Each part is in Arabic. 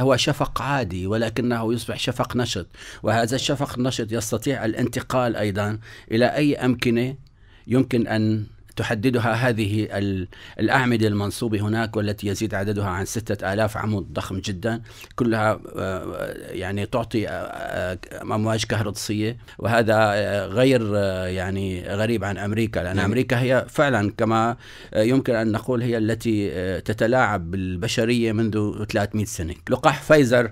هو شفق عادي ولكنه يصبح شفق نشط وهذا الشفق النشط يستطيع الانتقال أيضا إلى أي أمكنة يمكن أن تحددها هذه الأعمدة المنصوبة هناك والتي يزيد عددها عن ستة آلاف عمود ضخم جدا كلها آه، آه، يعني تعطي آه، أمواج كهرطسية وهذا غير يعني غريب عن أمريكا لأن نعم. أمريكا هي فعلا كما يمكن أن نقول هي التي تتلاعب بالبشرية منذ 300 سنة لقاح فايزر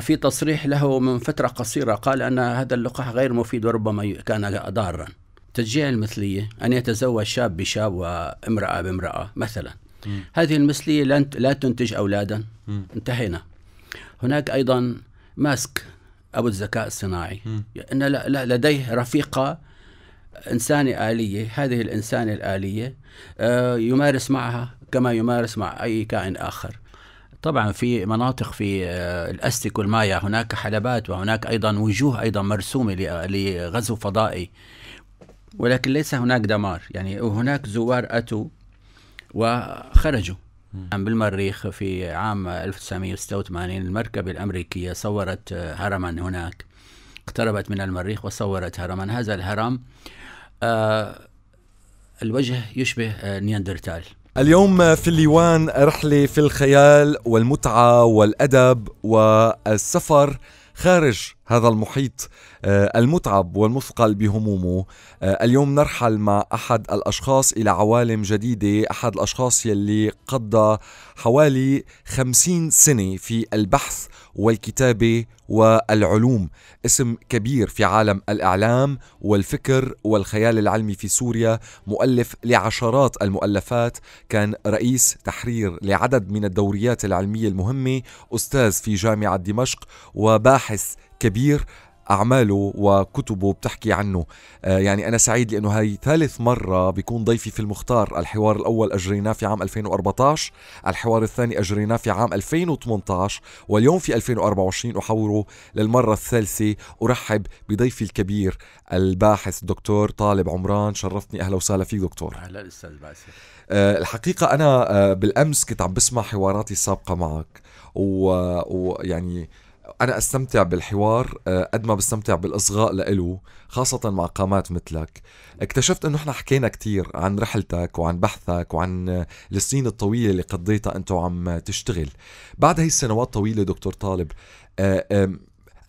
في تصريح له من فترة قصيرة قال أن هذا اللقاح غير مفيد وربما كان ضارا تشجيع المثلية أن يتزوج شاب بشاب وامرأة بامرأة مثلا م. هذه المثلية لا تنتج أولادا م. انتهينا هناك أيضا ماسك أبو الذكاء الصناعي م. إن لا لديه رفيقة إنسانة آلية هذه الإنسانة الآلية آه، يمارس معها كما يمارس مع أي كائن آخر طبعا في مناطق في آه، الاستك والمايا هناك حلبات وهناك ايضا وجوه ايضا مرسومه لغزو فضائي ولكن ليس هناك دمار يعني هناك زوار أتوا وخرجوا بالمريخ في عام 1986 المركبة الأمريكية صورت هرما هناك اقتربت من المريخ وصورت هرما هذا الهرم آه الوجه يشبه آه، نياندرتال اليوم في الليوان رحلة في الخيال والمتعة والأدب والسفر خارج هذا المحيط آه، المتعب والمثقل بهمومه آه، اليوم نرحل مع أحد الأشخاص إلى عوالم جديدة أحد الأشخاص يلي قضى حوالي خمسين سنة في البحث والكتابة والعلوم اسم كبير في عالم الإعلام والفكر والخيال العلمي في سوريا مؤلف لعشرات المؤلفات كان رئيس تحرير لعدد من الدوريات العلمية المهمة أستاذ في جامعة دمشق وباحث كبير أعماله وكتبه بتحكي عنه آه يعني أنا سعيد لأنه هاي ثالث مرة بيكون ضيفي في المختار الحوار الأول أجريناه في عام 2014 الحوار الثاني أجريناه في عام 2018 واليوم في 2024 أحوره للمرة الثالثة أرحب بضيفي الكبير الباحث الدكتور طالب عمران شرفتني أهلا وسهلا فيك دكتور أهلا أستاذ باسل آه الحقيقة أنا آه بالأمس كنت عم بسمع حواراتي السابقة معك ويعني و... يعني انا استمتع بالحوار آه، قد ما بستمتع بالاصغاء له خاصه مع قامات مثلك اكتشفت انه احنا حكينا كثير عن رحلتك وعن بحثك وعن آه، السنين الطويله اللي قضيتها انت وعم تشتغل بعد هي السنوات الطويله دكتور طالب آه،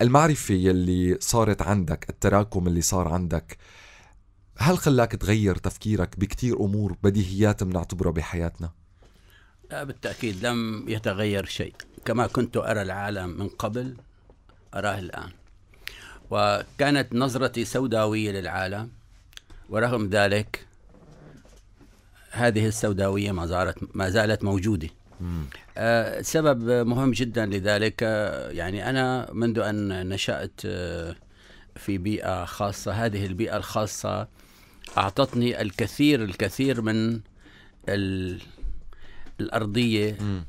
المعرفه اللي صارت عندك التراكم اللي صار عندك هل خلاك تغير تفكيرك بكتير امور بديهيات بنعتبرها بحياتنا بالتأكيد لم يتغير شيء كما كنت أرى العالم من قبل أراه الآن وكانت نظرتي سوداوية للعالم ورغم ذلك هذه السوداوية ما زالت ما زالت موجودة آه سبب مهم جدا لذلك آه، يعني أنا منذ أن نشأت آه، في بيئة خاصة هذه البيئة الخاصة أعطتني الكثير الكثير من ال الارضيه يعني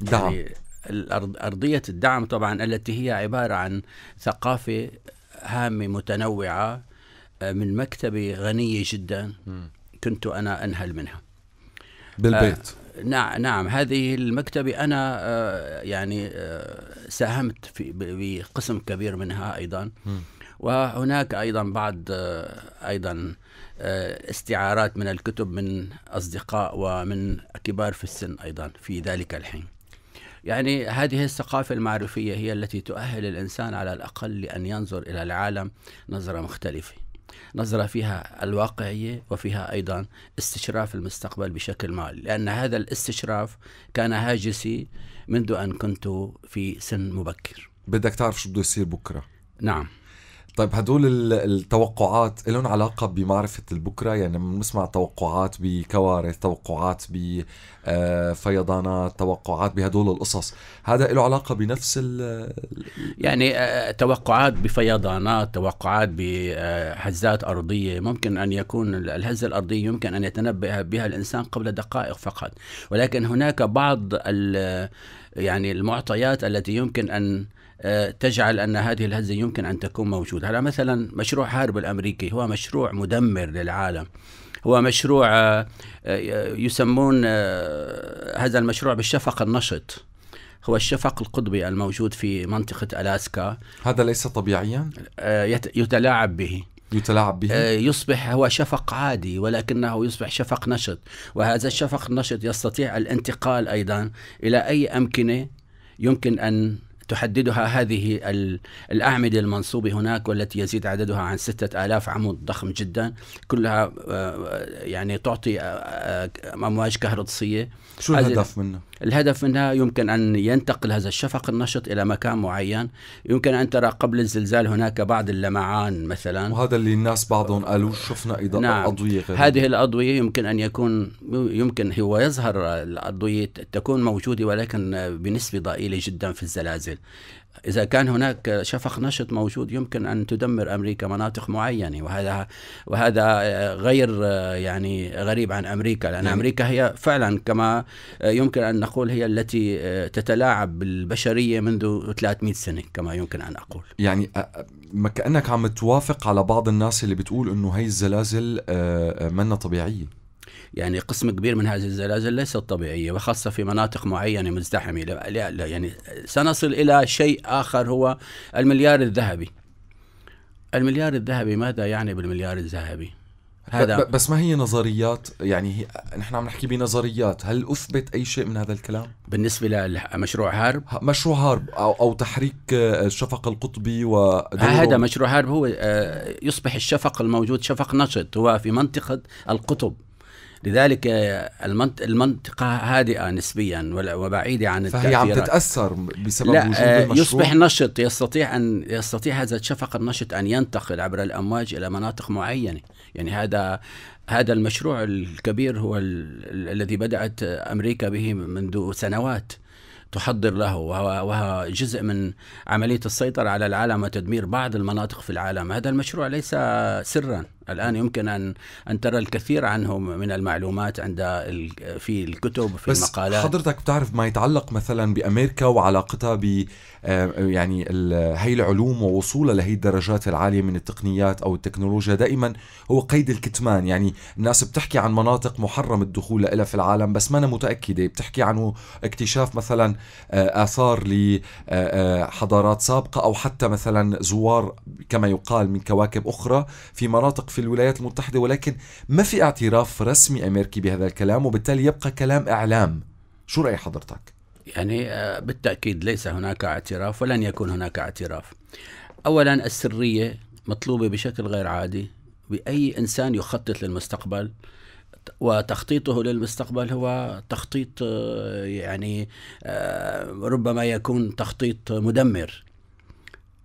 دعم يعني الأرض ارضيه الدعم طبعا التي هي عباره عن ثقافه هامه متنوعه آه، من مكتبه غنيه جدا كنت انا انهل منها بالبيت آه نعم نعم هذه المكتبه انا آه يعني آه ساهمت في بقسم كبير منها ايضا وهناك ايضا بعض آه، ايضا آه، استعارات من الكتب من أصدقاء ومن كبار في السن أيضا في ذلك الحين يعني هذه الثقافة المعرفية هي التي تؤهل الإنسان على الأقل لأن ينظر إلى العالم نظرة مختلفة نظرة فيها الواقعية وفيها أيضا استشراف المستقبل بشكل ما لأن هذا الاستشراف كان هاجسي منذ أن كنت في سن مبكر بدك تعرف شو بده يصير بكرة نعم طيب هدول التوقعات لهم علاقة بمعرفة البكرة يعني بنسمع توقعات بكوارث توقعات بفيضانات آه، توقعات بهدول القصص هذا له علاقة بنفس ال يعني آه، توقعات بفيضانات توقعات بهزات آه، أرضية ممكن أن يكون الهزة الأرضية يمكن أن يتنبأ بها الإنسان قبل دقائق فقط ولكن هناك بعض يعني المعطيات التي يمكن أن تجعل أن هذه الهزة يمكن أن تكون موجودة هلا مثلا مشروع هارب الأمريكي هو مشروع مدمر للعالم هو مشروع آه، آه، يسمون آه، هذا المشروع بالشفق النشط هو الشفق القطبي الموجود في منطقة ألاسكا هذا ليس طبيعيا؟ يتلاعب به يتلاعب به؟ يصبح هو شفق عادي ولكنه يصبح شفق نشط وهذا الشفق النشط يستطيع الانتقال أيضا إلى أي أمكنة يمكن أن تحددها هذه الأعمدة المنصوبة هناك والتي يزيد عددها عن ستة آلاف عمود ضخم جدا كلها آه، يعني تعطي آه، آه، أمواج كهرطسية شو الهدف منها؟ الهدف منها يمكن أن ينتقل هذا الشفق النشط إلى مكان معين يمكن أن ترى قبل الزلزال هناك بعض اللمعان مثلا وهذا اللي الناس بعضهم قالوا شفنا إذا نعم. أضوية غير هذه الأضوية يمكن أن يكون يمكن هو يظهر الأضوية تكون موجودة ولكن بنسبة ضئيلة جدا في الزلازل المنزل إذا كان هناك شفق نشط موجود يمكن أن تدمر أمريكا مناطق معينة وهذا وهذا غير يعني غريب عن أمريكا لأن يعني أمريكا هي فعلا كما يمكن أن نقول هي التي تتلاعب بالبشرية منذ 300 سنة كما يمكن أن أقول يعني كأنك عم توافق على بعض الناس اللي بتقول أنه هي الزلازل آه، آه، منا طبيعية يعني قسم كبير من هذه الزلازل ليست طبيعية وخاصة في مناطق معينة مزدحمة لا, لا, لا يعني سنصل إلى شيء آخر هو المليار الذهبي المليار الذهبي ماذا يعني بالمليار الذهبي؟ هذا بس ما هي نظريات يعني هي نحن عم نحكي بنظريات هل اثبت اي شيء من هذا الكلام بالنسبه لمشروع هارب مشروع هارب او او تحريك آه، الشفق القطبي و آه، هذا مشروع هارب هو آه، يصبح الشفق الموجود شفق نشط هو في منطقه القطب لذلك المنطقة هادئة نسبيا وبعيدة عن فهي عم تتأثر بسبب لا وجود آه، المشروع يصبح نشط يستطيع أن يستطيع هذا الشفق النشط أن ينتقل عبر الأمواج إلى مناطق معينة يعني هذا هذا المشروع الكبير هو ال الذي بدأت أمريكا به منذ سنوات تحضر له وهو جزء من عملية السيطرة على العالم وتدمير بعض المناطق في العالم هذا المشروع ليس سرا الان يمكن ان ان ترى الكثير عنه من المعلومات عند في الكتب في بس المقالات حضرتك بتعرف ما يتعلق مثلا بامريكا وعلاقتها ب آه، يعني هي العلوم ووصولها لهي الدرجات العاليه من التقنيات او التكنولوجيا دائما هو قيد الكتمان يعني الناس بتحكي عن مناطق محرم الدخول لها في العالم بس ما أنا متاكده بتحكي عن اكتشاف مثلا آه، اثار لحضارات آه، سابقه او حتى مثلا زوار كما يقال من كواكب اخرى في مناطق في الولايات المتحدة ولكن ما في اعتراف رسمي أمريكي بهذا الكلام وبالتالي يبقى كلام إعلام شو رأي حضرتك؟ يعني آه، بالتأكيد ليس هناك اعتراف ولن يكون هناك اعتراف أولا السرية مطلوبة بشكل غير عادي بأي إنسان يخطط للمستقبل وتخطيطه للمستقبل هو تخطيط آه، يعني آه، ربما يكون تخطيط مدمر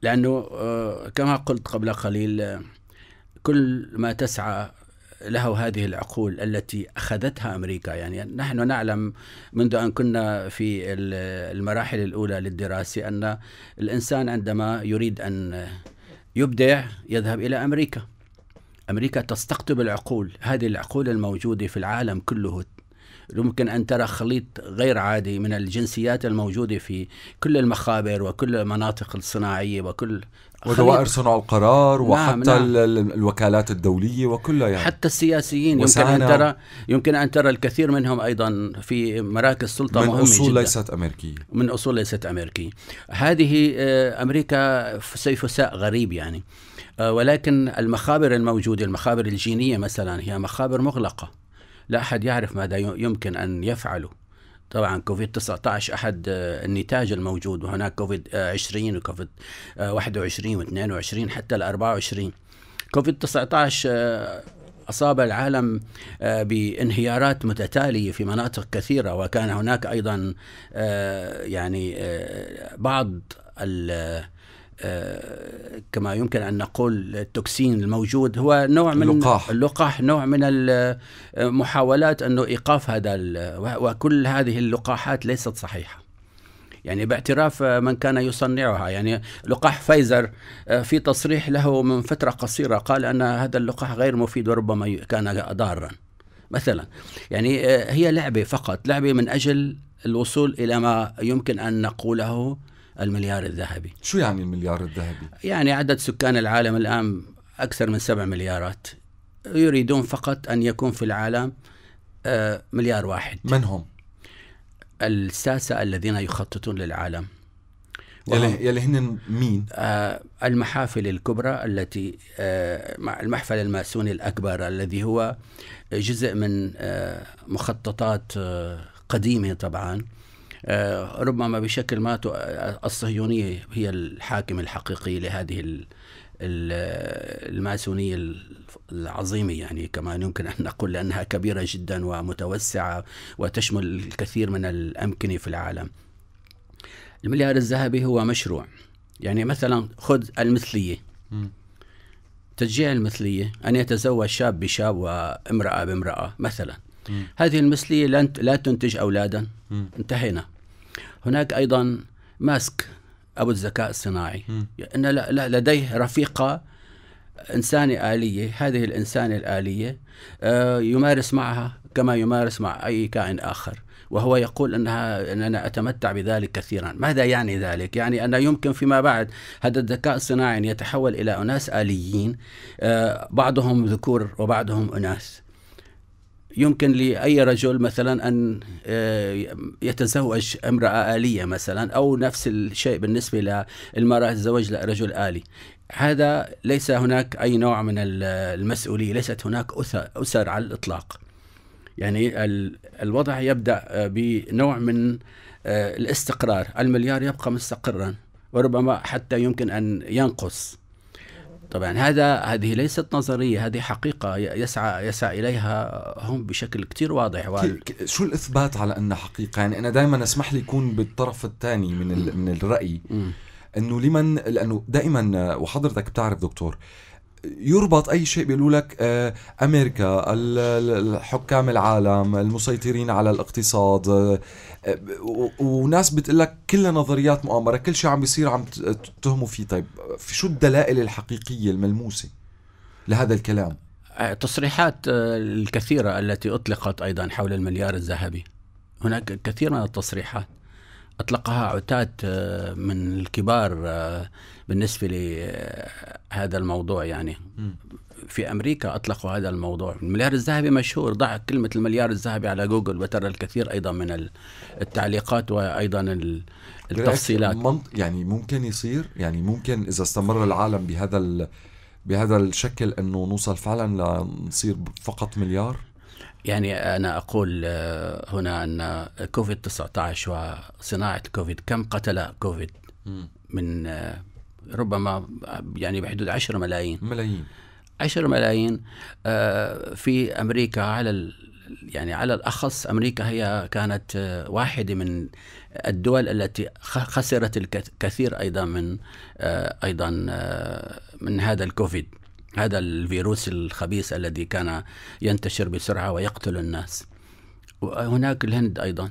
لانه كما قلت قبل قليل كل ما تسعى له هذه العقول التي اخذتها امريكا يعني نحن نعلم منذ ان كنا في المراحل الاولى للدراسه ان الانسان عندما يريد ان يبدع يذهب الى امريكا امريكا تستقطب العقول هذه العقول الموجوده في العالم كله يمكن أن ترى خليط غير عادي من الجنسيات الموجودة في كل المخابر وكل المناطق الصناعية وكل ودوائر صنع القرار نعم، وحتى نعم. نعم. الوكالات الدوليه وكلها يعني حتى السياسيين يمكن ان ترى يمكن ان ترى الكثير منهم ايضا في مراكز سلطه من مهمه اصول جداً. ليست امريكيه من اصول ليست امريكيه هذه آه، امريكا سيفساء غريب يعني آه، ولكن المخابر الموجوده المخابر الجينيه مثلا هي مخابر مغلقه لا أحد يعرف ماذا يمكن أن يفعله طبعا كوفيد 19 احد آه، النتاج الموجود وهناك كوفيد 20 آه، وكوفيد 21 آه، و22 حتى ال 24 كوفيد 19 أصاب العالم بانهيارات متتالية في مناطق كثيرة وكان هناك أيضا يعني بعض آه، كما يمكن ان نقول التوكسين الموجود هو نوع من اللقاح, اللقاح نوع من المحاولات انه ايقاف هذا وكل هذه اللقاحات ليست صحيحه يعني باعتراف من كان يصنعها يعني لقاح فايزر آه، في تصريح له من فتره قصيره قال ان هذا اللقاح غير مفيد وربما كان ضارا مثلا يعني آه، هي لعبه فقط لعبه من اجل الوصول الى ما يمكن ان نقوله المليار الذهبي شو يعني المليار الذهبي؟ يعني عدد سكان العالم الآن أكثر من سبع مليارات يريدون فقط أن يكون في العالم آه، مليار واحد من هم؟ الساسة الذين يخططون للعالم يلي هن مين؟ آه المحافل الكبرى التي آه المحفل الماسوني الأكبر الذي هو جزء من آه مخططات آه قديمة طبعا آه، ربما بشكل ما الصهيونية هي الحاكم الحقيقي لهذه الماسونية العظيمة يعني كما يمكن أن نقول لأنها كبيرة جدا ومتوسعة وتشمل الكثير من الأمكنة في العالم المليار الذهبي هو مشروع يعني مثلا خذ المثلية تشجيع المثلية أن يتزوج شاب بشاب وامرأة بامرأة مثلا هذه المثلية لا تنتج أولادا انتهينا هناك أيضا ماسك أبو الذكاء الصناعي ان لديه رفيقة إنسانة آلية هذه الإنسانة الآلية آه، يمارس معها كما يمارس مع أي كائن آخر وهو يقول انها اننا اتمتع بذلك كثيرا، ماذا يعني ذلك؟ يعني ان يمكن فيما بعد هذا الذكاء الصناعي ان يتحول الى اناس اليين آه، بعضهم ذكور وبعضهم اناث، يمكن لأي رجل مثلا أن آه، يتزوج امرأة آلية مثلا أو نفس الشيء بالنسبة للمرأة تتزوج رجل آلي هذا ليس هناك أي نوع من المسؤولية ليست هناك أسر على الإطلاق يعني الوضع يبدأ آه، بنوع من آه، الاستقرار المليار يبقى مستقرا وربما حتى يمكن أن ينقص طبعا هذا هذه ليست نظريه هذه حقيقه يسعى يسعى اليها هم بشكل كتير واضح وال... شو الاثبات على انها حقيقه يعني انا دائما اسمح لي يكون بالطرف الثاني من من الراي انه لمن لانه دائما وحضرتك بتعرف دكتور آه يربط اي شيء بيقولوا لك آه، امريكا الحكام العالم المسيطرين على الاقتصاد آه، وناس بتقول لك كلها نظريات مؤامره كل شيء عم بيصير عم تتهموا فيه طيب في شو الدلائل الحقيقيه الملموسه لهذا الكلام التصريحات آه، الكثيره التي اطلقت ايضا حول المليار الذهبي هناك كثير من التصريحات اطلقها عتات من الكبار بالنسبه هذا الموضوع يعني في امريكا اطلقوا هذا الموضوع المليار الذهبي مشهور ضع كلمه المليار الذهبي على جوجل وترى الكثير ايضا من التعليقات وايضا التفصيلات يعني ممكن يصير يعني ممكن اذا استمر العالم بهذا بهذا الشكل انه نوصل فعلا لنصير فقط مليار يعني أنا أقول آه، هنا أن كوفيد 19 وصناعة كوفيد كم قتل كوفيد من آه، ربما يعني بحدود 10 ملايين ملايين 10 ملايين آه، في امريكا على يعني على الاخص امريكا هي كانت آه، واحده من الدول التي خسرت الكثير ايضا من آه، ايضا من هذا الكوفيد هذا الفيروس الخبيث الذي كان ينتشر بسرعه ويقتل الناس وهناك الهند ايضا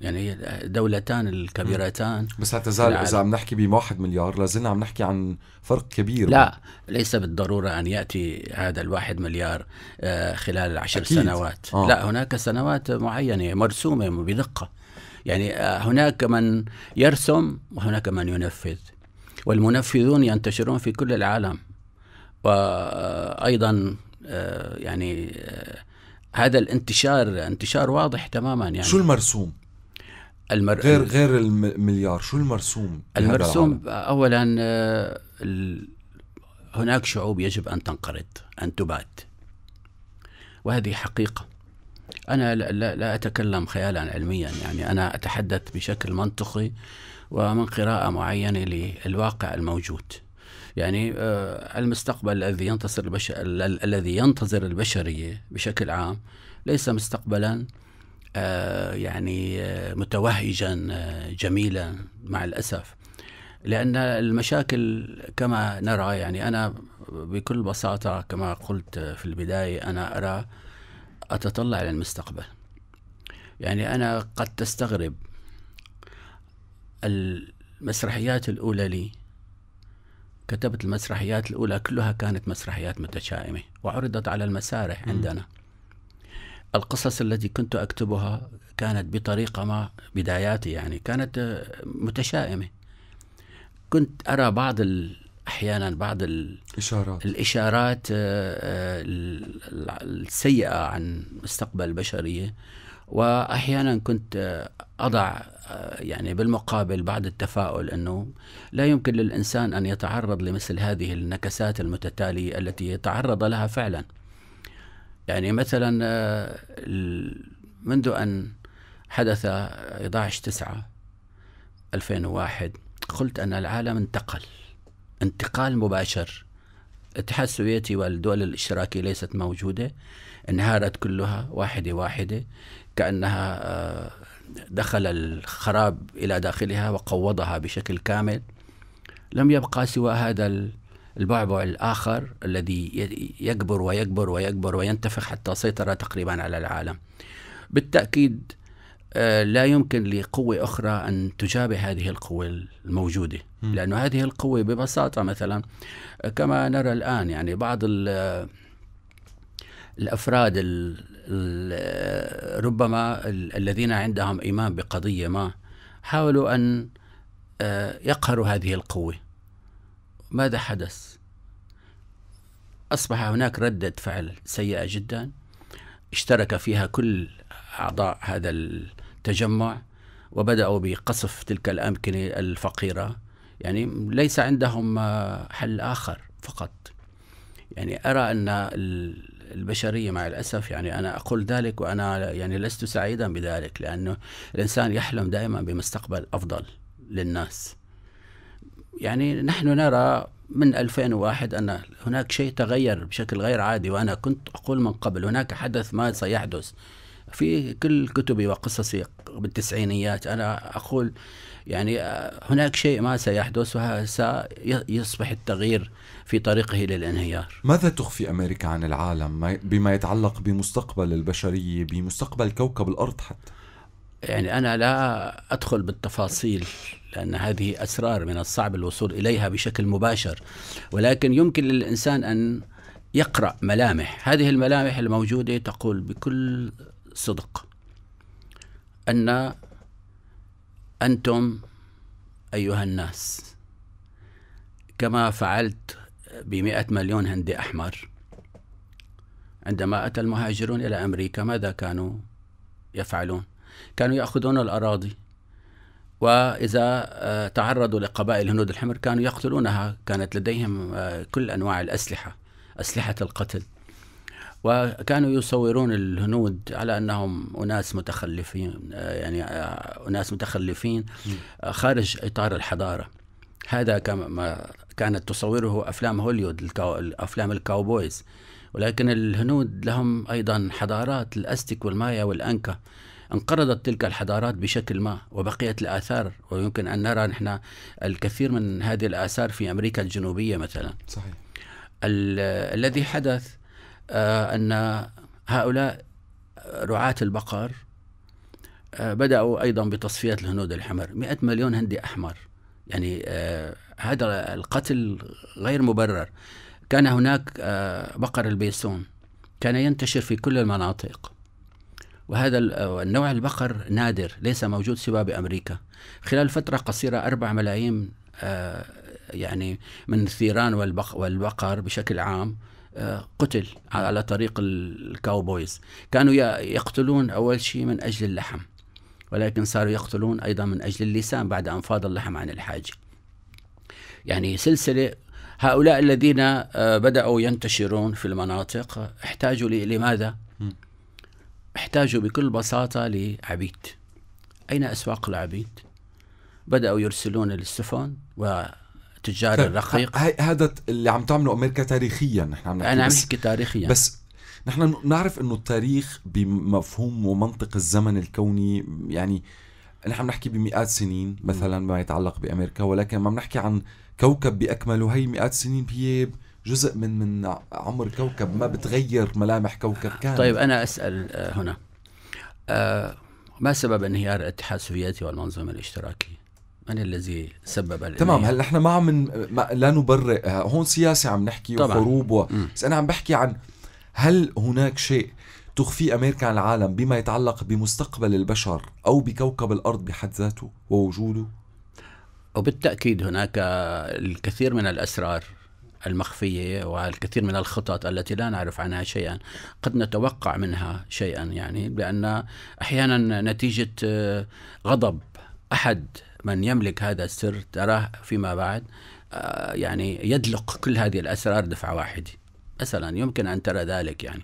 يعني دولتان الكبيرتان بس لا تزال اذا عم نحكي ب 1 مليار لازلنا عم نحكي عن فرق كبير لا ليس بالضروره ان ياتي هذا الواحد مليار آه، خلال العشر أكيد. سنوات آه. لا هناك سنوات معينه مرسومه بدقه يعني آه، هناك من يرسم وهناك من ينفذ والمنفذون ينتشرون في كل العالم وايضا آه، يعني هذا الانتشار انتشار واضح تماما يعني شو المرسوم المر... غير غير المليار شو المرسوم المرسوم اولا آه، هناك شعوب يجب ان تنقرض ان تبات وهذه حقيقه انا لا, لا اتكلم خيالا علميا يعني انا اتحدث بشكل منطقي ومن قراءه معينه للواقع الموجود يعني آه، المستقبل الذي ينتصر البشر الذي ينتظر البشريه بشكل عام ليس مستقبلا آه، يعني آه، متوهجا آه، جميلا مع الأسف لأن المشاكل كما نرى يعني أنا بكل بساطة كما قلت في البداية أنا أرى أتطلع الى المستقبل يعني أنا قد تستغرب المسرحيات الأولى لي كتبت المسرحيات الأولى كلها كانت مسرحيات متشائمة وعرضت على المسارح عندنا القصص التي كنت أكتبها كانت بطريقة ما بداياتي يعني كانت آه، متشائمة كنت أرى بعض ال... أحيانا بعض الإشارات آه، آه، الإشارات السيئة عن مستقبل البشرية واحيانا كنت اضع يعني بالمقابل بعض التفاؤل انه لا يمكن للانسان ان يتعرض لمثل هذه النكسات المتتاليه التي يتعرض لها فعلا يعني مثلا آه، منذ أن حدث 11 9 2001 قلت أن العالم انتقل انتقال مباشر الاتحاد السوفيتي والدول الاشتراكية ليست موجودة انهارت كلها واحدة واحدة كأنها آه، دخل الخراب إلى داخلها وقوضها بشكل كامل لم يبقى سوى هذا البعبع الآخر الذي يكبر ويكبر ويكبر وينتفخ حتى سيطر تقريبا على العالم بالتأكيد آه، لا يمكن لقوة أخرى أن تجابه هذه القوة الموجودة لأن هذه القوة ببساطة مثلا كما نرى الآن يعني بعض الأفراد الـ الـ ربما الـ الذين عندهم إيمان بقضية ما حاولوا أن آه، يقهروا هذه القوة ماذا حدث أصبح هناك ردة فعل سيئة جدا اشترك فيها كل أعضاء هذا التجمع وبدأوا بقصف تلك الأمكنة الفقيرة يعني ليس عندهم آه، حل آخر فقط يعني أرى أن البشرية مع الأسف يعني أنا أقول ذلك وأنا يعني لست سعيدا بذلك لأنه الإنسان يحلم دائما بمستقبل أفضل للناس يعني نحن نرى من 2001 أن هناك شيء تغير بشكل غير عادي وأنا كنت أقول من قبل هناك حدث ما سيحدث في كل كتبي وقصصي بالتسعينيات أنا أقول يعني هناك شيء ما سيحدث وسيصبح التغيير في طريقه للانهيار ماذا تخفي أمريكا عن العالم بما يتعلق بمستقبل البشرية بمستقبل كوكب الأرض حتى؟ يعني أنا لا أدخل بالتفاصيل لأن هذه أسرار من الصعب الوصول إليها بشكل مباشر ولكن يمكن للإنسان أن يقرأ ملامح هذه الملامح الموجودة تقول بكل صدق أن أنتم أيها الناس كما فعلت بمئة مليون هندي أحمر عندما أتى المهاجرون إلى أمريكا ماذا كانوا يفعلون كانوا ياخذون الاراضي واذا آه، تعرضوا لقبائل الهنود الحمر كانوا يقتلونها كانت لديهم آه، كل انواع الاسلحه اسلحه القتل وكانوا يصورون الهنود على انهم اناس متخلفين آه، يعني اناس متخلفين خارج اطار الحضاره هذا كما كانت تصوره افلام هوليوود افلام الكاوبويز ولكن الهنود لهم ايضا حضارات الاستك والمايا والانكا انقرضت تلك الحضارات بشكل ما وبقيت الآثار ويمكن أن نرى نحن الكثير من هذه الآثار في أمريكا الجنوبية مثلا صحيح الذي حدث آه أن هؤلاء رعاة البقر آه بدأوا أيضا بتصفية الهنود الحمر 100 مليون هندي أحمر يعني آه هذا القتل غير مبرر كان هناك آه، بقر البيسون كان ينتشر في كل المناطق وهذا النوع البقر نادر ليس موجود سوى بأمريكا خلال فترة قصيرة أربع ملايين آه، يعني من الثيران والبقر بشكل عام آه، قتل على طريق الكاوبويز كانوا يقتلون أول شيء من أجل اللحم ولكن صاروا يقتلون أيضا من أجل اللسان بعد أن فاض اللحم عن الحاج يعني سلسلة هؤلاء الذين آه، بدأوا ينتشرون في المناطق احتاجوا لماذا؟ احتاجوا بكل بساطة لعبيد أين أسواق العبيد؟ بدأوا يرسلون للسفن وتجار طيب، الرقيق هذا اللي عم تعمله أمريكا تاريخيا نحن عم نحكي أنا عم نحكي تاريخيا بس نحن بنعرف انه التاريخ بمفهوم ومنطق الزمن الكوني يعني نحن بنحكي بمئات سنين مثلا ما يتعلق بامريكا ولكن ما بنحكي عن كوكب باكمله هي مئات سنين هي جزء من من عمر كوكب ما بتغير ملامح كوكب كان طيب انا اسال آه، هنا آه، ما سبب انهيار الاتحاد السوفيتي والمنظومه الاشتراكيه؟ من الذي سبب الانهيار؟ تمام هلا نحن ما عم ما لا نبرئ آه، هون سياسه عم نحكي وحروب و... بس انا عم بحكي عن هل هناك شيء تخفيه امريكا عن العالم بما يتعلق بمستقبل البشر او بكوكب الارض بحد ذاته ووجوده؟ وبالتاكيد هناك الكثير من الاسرار المخفية والكثير من الخطط التي لا نعرف عنها شيئا قد نتوقع منها شيئا يعني لأن أحيانا نتيجة آه، غضب أحد من يملك هذا السر تراه فيما بعد آه، يعني يدلق كل هذه الأسرار دفعة واحدة مثلا يمكن أن ترى ذلك يعني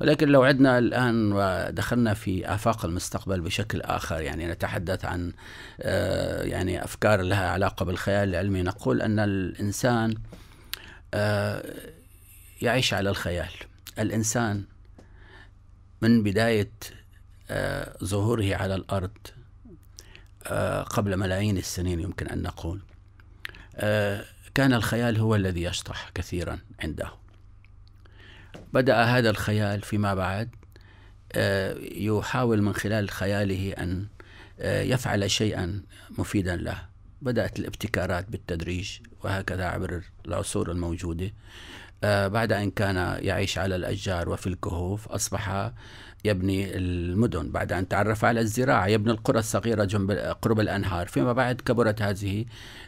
ولكن لو عدنا الآن ودخلنا في آفاق المستقبل بشكل آخر يعني نتحدث عن آه، يعني أفكار لها علاقة بالخيال العلمي نقول أن الإنسان آه، يعيش على الخيال الإنسان من بداية آه، ظهوره على الأرض آه، قبل ملايين السنين يمكن أن نقول كان الخيال هو الذي يشطح كثيرا عنده بدأ هذا الخيال فيما بعد يحاول من خلال خياله أن يفعل شيئا مفيدا له بدأت الابتكارات بالتدريج وهكذا عبر العصور الموجودة آه، بعد أن كان يعيش على الأشجار وفي الكهوف أصبح يبني المدن بعد أن تعرف على الزراعة يبني القرى الصغيرة جنب قرب الأنهار فيما بعد كبرت هذه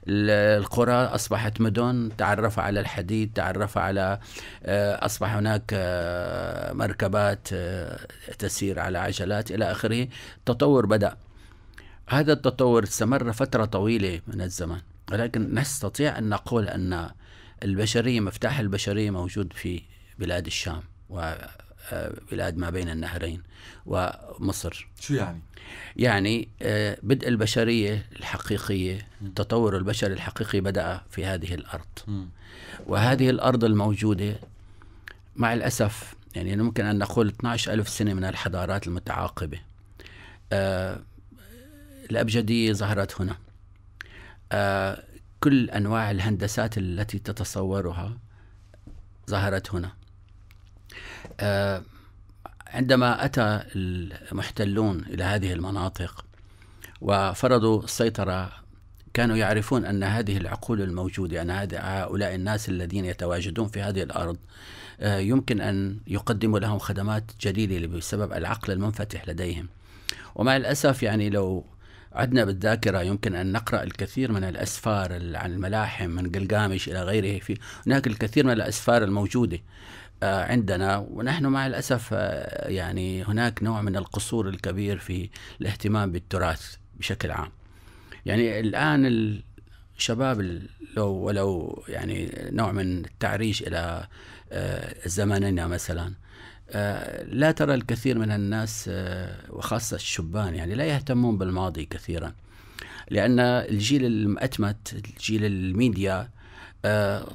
القرى أصبحت مدن تعرف على الحديد تعرف على آه، أصبح هناك آه، مركبات تسير على عجلات إلى آخره تطور بدأ هذا التطور استمر فترة طويلة من الزمن ولكن نستطيع أن نقول أن البشرية مفتاح البشرية موجود في بلاد الشام وبلاد آه، ما بين النهرين ومصر شو يعني؟ يعني آه، بدء البشرية الحقيقية التطور البشري الحقيقي بدأ في هذه الأرض وهذه الأرض الموجودة مع الأسف يعني ممكن أن نقول 12 ألف سنة من الحضارات المتعاقبة آه، الأبجدية ظهرت هنا آه، كل أنواع الهندسات التي تتصورها ظهرت هنا آه، عندما أتى المحتلون إلى هذه المناطق وفرضوا السيطرة كانوا يعرفون أن هذه العقول الموجودة أن هؤلاء الناس الذين يتواجدون في هذه الأرض آه، يمكن أن يقدموا لهم خدمات جليلة بسبب العقل المنفتح لديهم ومع الأسف يعني لو عدنا بالذاكرة يمكن أن نقرأ الكثير من الأسفار عن الملاحم من قلقامش إلى غيره في هناك الكثير من الأسفار الموجودة آه، عندنا ونحن مع الأسف آه، يعني هناك نوع من القصور الكبير في الاهتمام بالتراث بشكل عام يعني الآن الشباب لو ولو يعني نوع من التعريج إلى آه، زماننا مثلا آه، لا ترى الكثير من الناس آه، وخاصة الشبان يعني لا يهتمون بالماضي كثيرا لأن الجيل المأتمت الجيل الميديا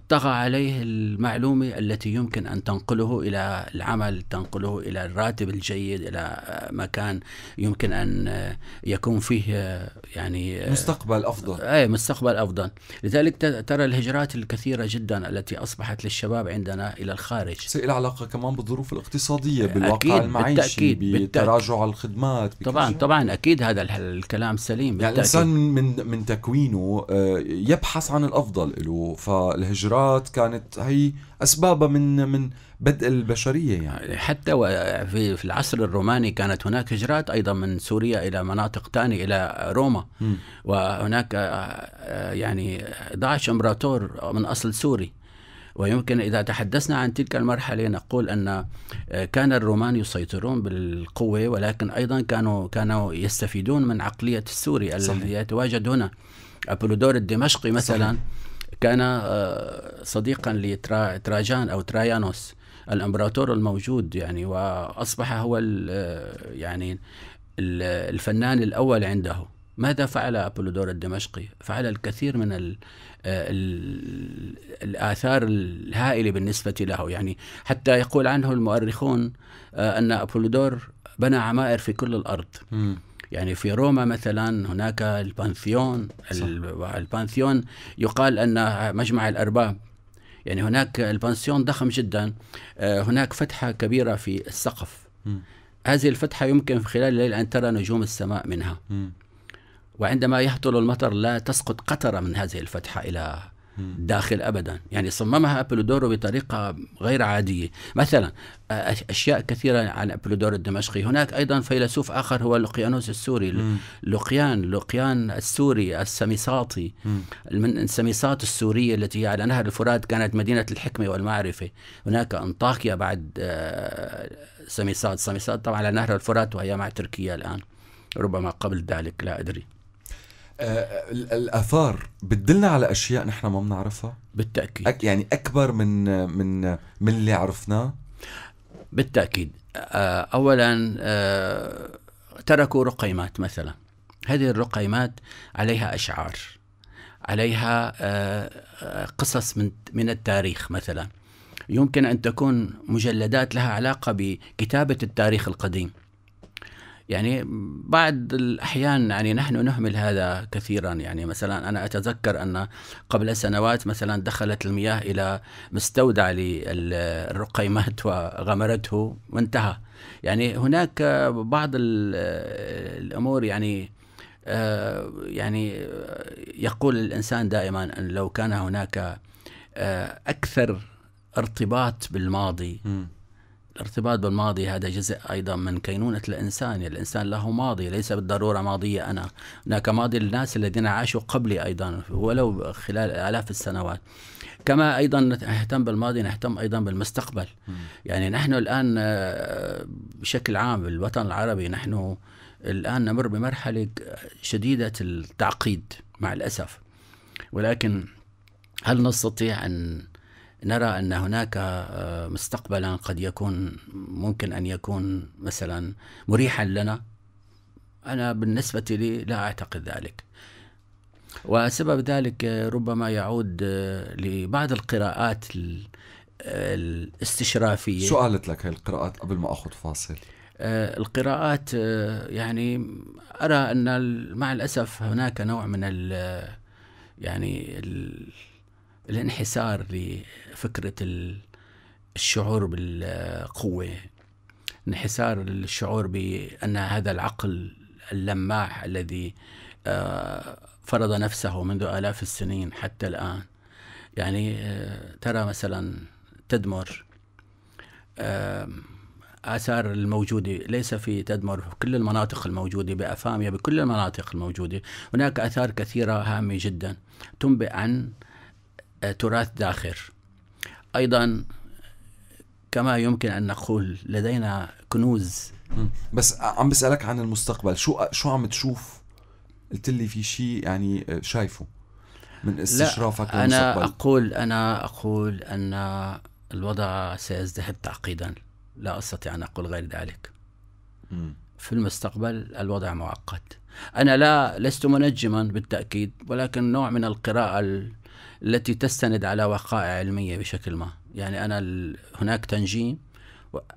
طغى عليه المعلومة التي يمكن أن تنقله إلى العمل تنقله إلى الراتب الجيد إلى مكان يمكن أن يكون فيه يعني مستقبل أفضل أي مستقبل أفضل لذلك ترى الهجرات الكثيرة جدا التي أصبحت للشباب عندنا إلى الخارج لها علاقة كمان بالظروف الاقتصادية بالواقع أكيد المعيشي بالتأكيد بتراجع الخدمات طبعا طبعا أكيد هذا الكلام سليم يعني بالتأكيد. يعني الإنسان من من تكوينه آه، يبحث عن الأفضل له ف الهجرات كانت هي اسبابها من من بدء البشريه يعني حتى في في العصر الروماني كانت هناك هجرات ايضا من سوريا الى مناطق ثانيه الى روما م. وهناك آه، آه، يعني 11 امبراطور من اصل سوري ويمكن إذا تحدثنا عن تلك المرحلة نقول أن آه، كان الرومان يسيطرون بالقوة ولكن أيضا كانوا كانوا يستفيدون من عقلية السوري الذي يتواجد هنا أبولودور الدمشقي مثلا صحيح. كان آه، صديقا لتراجان أو ترايانوس الامبراطور الموجود يعني واصبح هو ال آه، يعني الفنان الاول عنده ماذا فعل ابولودور الدمشقي فعل الكثير من ال آه، ال الاثار الهائله بالنسبه له يعني حتى يقول عنه المؤرخون ان ابولودور بنى عمائر في كل الارض م. يعني في روما مثلا هناك البانثيون صح. البانثيون يقال أن مجمع الأرباب يعني هناك البانسيون ضخم جدا آه، هناك فتحة كبيرة في السقف م. هذه الفتحة يمكن في خلال الليل أن ترى نجوم السماء منها م. وعندما يهطل المطر لا تسقط قطرة من هذه الفتحة إلى داخل ابدا يعني صممها ابلودورو بطريقه غير عاديه مثلا اشياء كثيره عن ابلودور الدمشقي هناك ايضا فيلسوف اخر هو لقيانوس السوري لقيان لقيان السوري السميساطي من السميسات السوريه التي على نهر الفرات كانت مدينه الحكمه والمعرفه هناك انطاكيا بعد آه، سميساط سميساط طبعا على نهر الفرات وهي مع تركيا الان ربما قبل ذلك لا ادري آه، آه، الاثار بتدلنا على اشياء نحن ما بنعرفها بالتاكيد أك يعني اكبر من من من اللي عرفناه بالتاكيد آه، اولا تركوا رقيمات مثلا هذه الرقيمات عليها اشعار عليها قصص من من التاريخ مثلا يمكن ان تكون مجلدات لها علاقه بكتابه التاريخ القديم يعني بعد الأحيان يعني نحن نهمل هذا كثيرا يعني مثلا أنا أتذكر أن قبل سنوات مثلا دخلت المياه إلى مستودع للرقيمات وغمرته وانتهى يعني هناك بعض الأمور يعني آه، يعني يقول الإنسان دائما أن لو كان هناك آه، أكثر ارتباط بالماضي م. الارتباط بالماضي هذا جزء أيضا من كينونة الإنسان الإنسان له ماضي ليس بالضرورة ماضي أنا هناك ماضي للناس الذين عاشوا قبلي أيضا ولو خلال آلاف السنوات كما أيضا نهتم بالماضي نهتم أيضا بالمستقبل م. يعني نحن الآن آه، بشكل عام الوطن العربي نحن الآن نمر بمرحلة شديدة التعقيد مع الأسف ولكن هل نستطيع أن نرى أن هناك آه، مستقبلا قد يكون ممكن أن يكون مثلا مريحا لنا أنا بالنسبة لي لا أعتقد ذلك وسبب ذلك آه، ربما يعود آه، لبعض القراءات الاستشرافية شو قالت لك هاي القراءات قبل ما أخذ فاصل؟ القراءات يعني أرى أن مع الأسف هناك نوع من ال يعني ال الانحسار لفكرة الشعور بالقوة انحسار للشعور بأن هذا العقل اللماح الذي آه، فرض نفسه منذ آلاف السنين حتى الآن يعني آه، ترى مثلا تدمر آه، آثار الموجودة ليس في تدمر كل المناطق الموجودة بأفاميا بكل المناطق الموجودة هناك آثار كثيرة هامة جدا تنبئ عن آه، تراث داخر ايضا كما يمكن ان نقول لدينا كنوز بس عم بسالك عن المستقبل شو شو عم تشوف قلت لي في شيء يعني آه، شايفه من استشرافك لا انا اقول انا اقول ان الوضع سيزدهر تعقيدا لا استطيع ان اقول غير ذلك في المستقبل الوضع معقد انا لا لست منجما بالتاكيد ولكن نوع من القراءه التي تستند على وقائع علميه بشكل ما يعني انا هناك تنجيم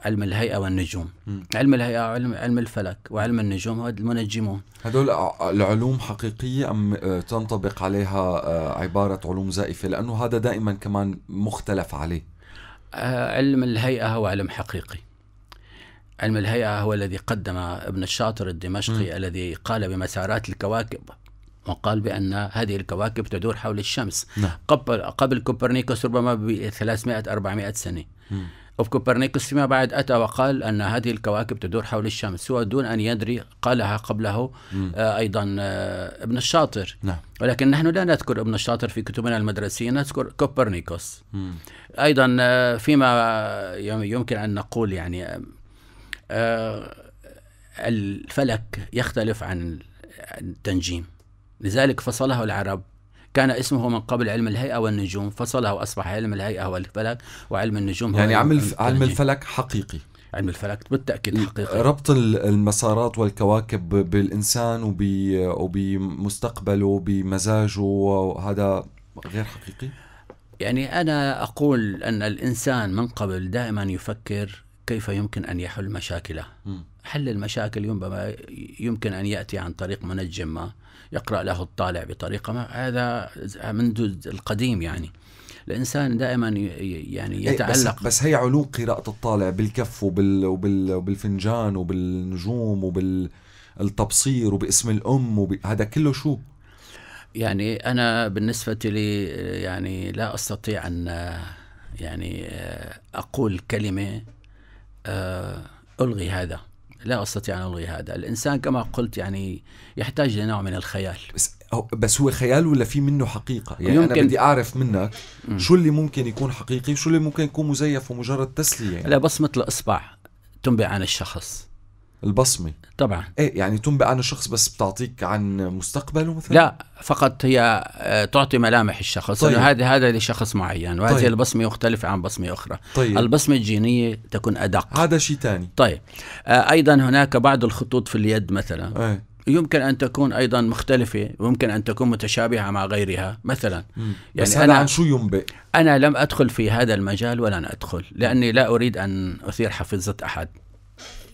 علم الهيئه والنجوم م. علم الهيئه وعلم علم الفلك وعلم النجوم هو المنجمون هذول العلوم حقيقيه ام آه، تنطبق عليها آه، عباره علوم زائفه لانه هذا دائما كمان مختلف عليه آه، علم الهيئه هو علم حقيقي علم الهيئه هو الذي قدم ابن الشاطر الدمشقي م. الذي قال بمسارات الكواكب وقال بأن هذه الكواكب تدور حول الشمس نعم. قبل, قبل كوبرنيكوس ربما ب 300-400 سنة م. وكوبرنيكوس فيما بعد أتى وقال أن هذه الكواكب تدور حول الشمس هو دون أن يدري قالها قبله آه أيضا آه ابن الشاطر نعم. ولكن نحن لا نذكر ابن الشاطر في كتبنا المدرسية نذكر كوبرنيكوس م. أيضا آه فيما يمكن أن نقول يعني آه، آه، الفلك يختلف عن التنجيم لذلك فصله العرب كان اسمه من قبل علم الهيئة والنجوم فصله وأصبح علم الهيئة والفلك وعلم النجوم يعني علم علم الفلك حقيقي علم الفلك بالتأكيد حقيقي ربط المسارات والكواكب بالإنسان وبمستقبله بمزاجه هذا غير حقيقي يعني أنا أقول أن الإنسان من قبل دائما يفكر كيف يمكن أن يحل مشاكله م. حل المشاكل يمكن أن يأتي عن طريق منجم ما يقرأ له الطالع بطريقة ما هذا منذ القديم يعني الانسان دائما يعني إيه، يتعلق بس, بس هي علوم قراءه الطالع بالكف وبال وبال وبالفنجان وبالنجوم وبالتبصير وباسم الام هذا كله شو يعني انا بالنسبه لي يعني لا استطيع ان يعني آه، اقول كلمه آه، الغي هذا لا استطيع ان الغي هذا، الانسان كما قلت يعني يحتاج لنوع من الخيال بس بس هو خيال ولا في منه حقيقه؟ يعني يمكن انا بدي اعرف منك شو اللي ممكن يكون حقيقي وشو اللي ممكن يكون مزيف ومجرد تسليه يعني. لا بصمه الاصبع تنبئ عن الشخص البصمه طبعا ايه يعني تنبئ عن الشخص بس بتعطيك عن مستقبله مثلا لا فقط هي آه، تعطي ملامح الشخص طيب. هذا هذا لشخص معين وهذه طيب. البصمه مختلفه عن بصمه اخرى طيب. البصمه الجينيه تكون ادق هذا شيء ثاني طيب آه، ايضا هناك بعض الخطوط في اليد مثلا ايه. يمكن ان تكون ايضا مختلفه ويمكن ان تكون متشابهه مع غيرها مثلا يعني بس هذا أنا عن شو ينبئ انا لم ادخل في هذا المجال ولن ادخل لاني لا اريد ان اثير حفيظه احد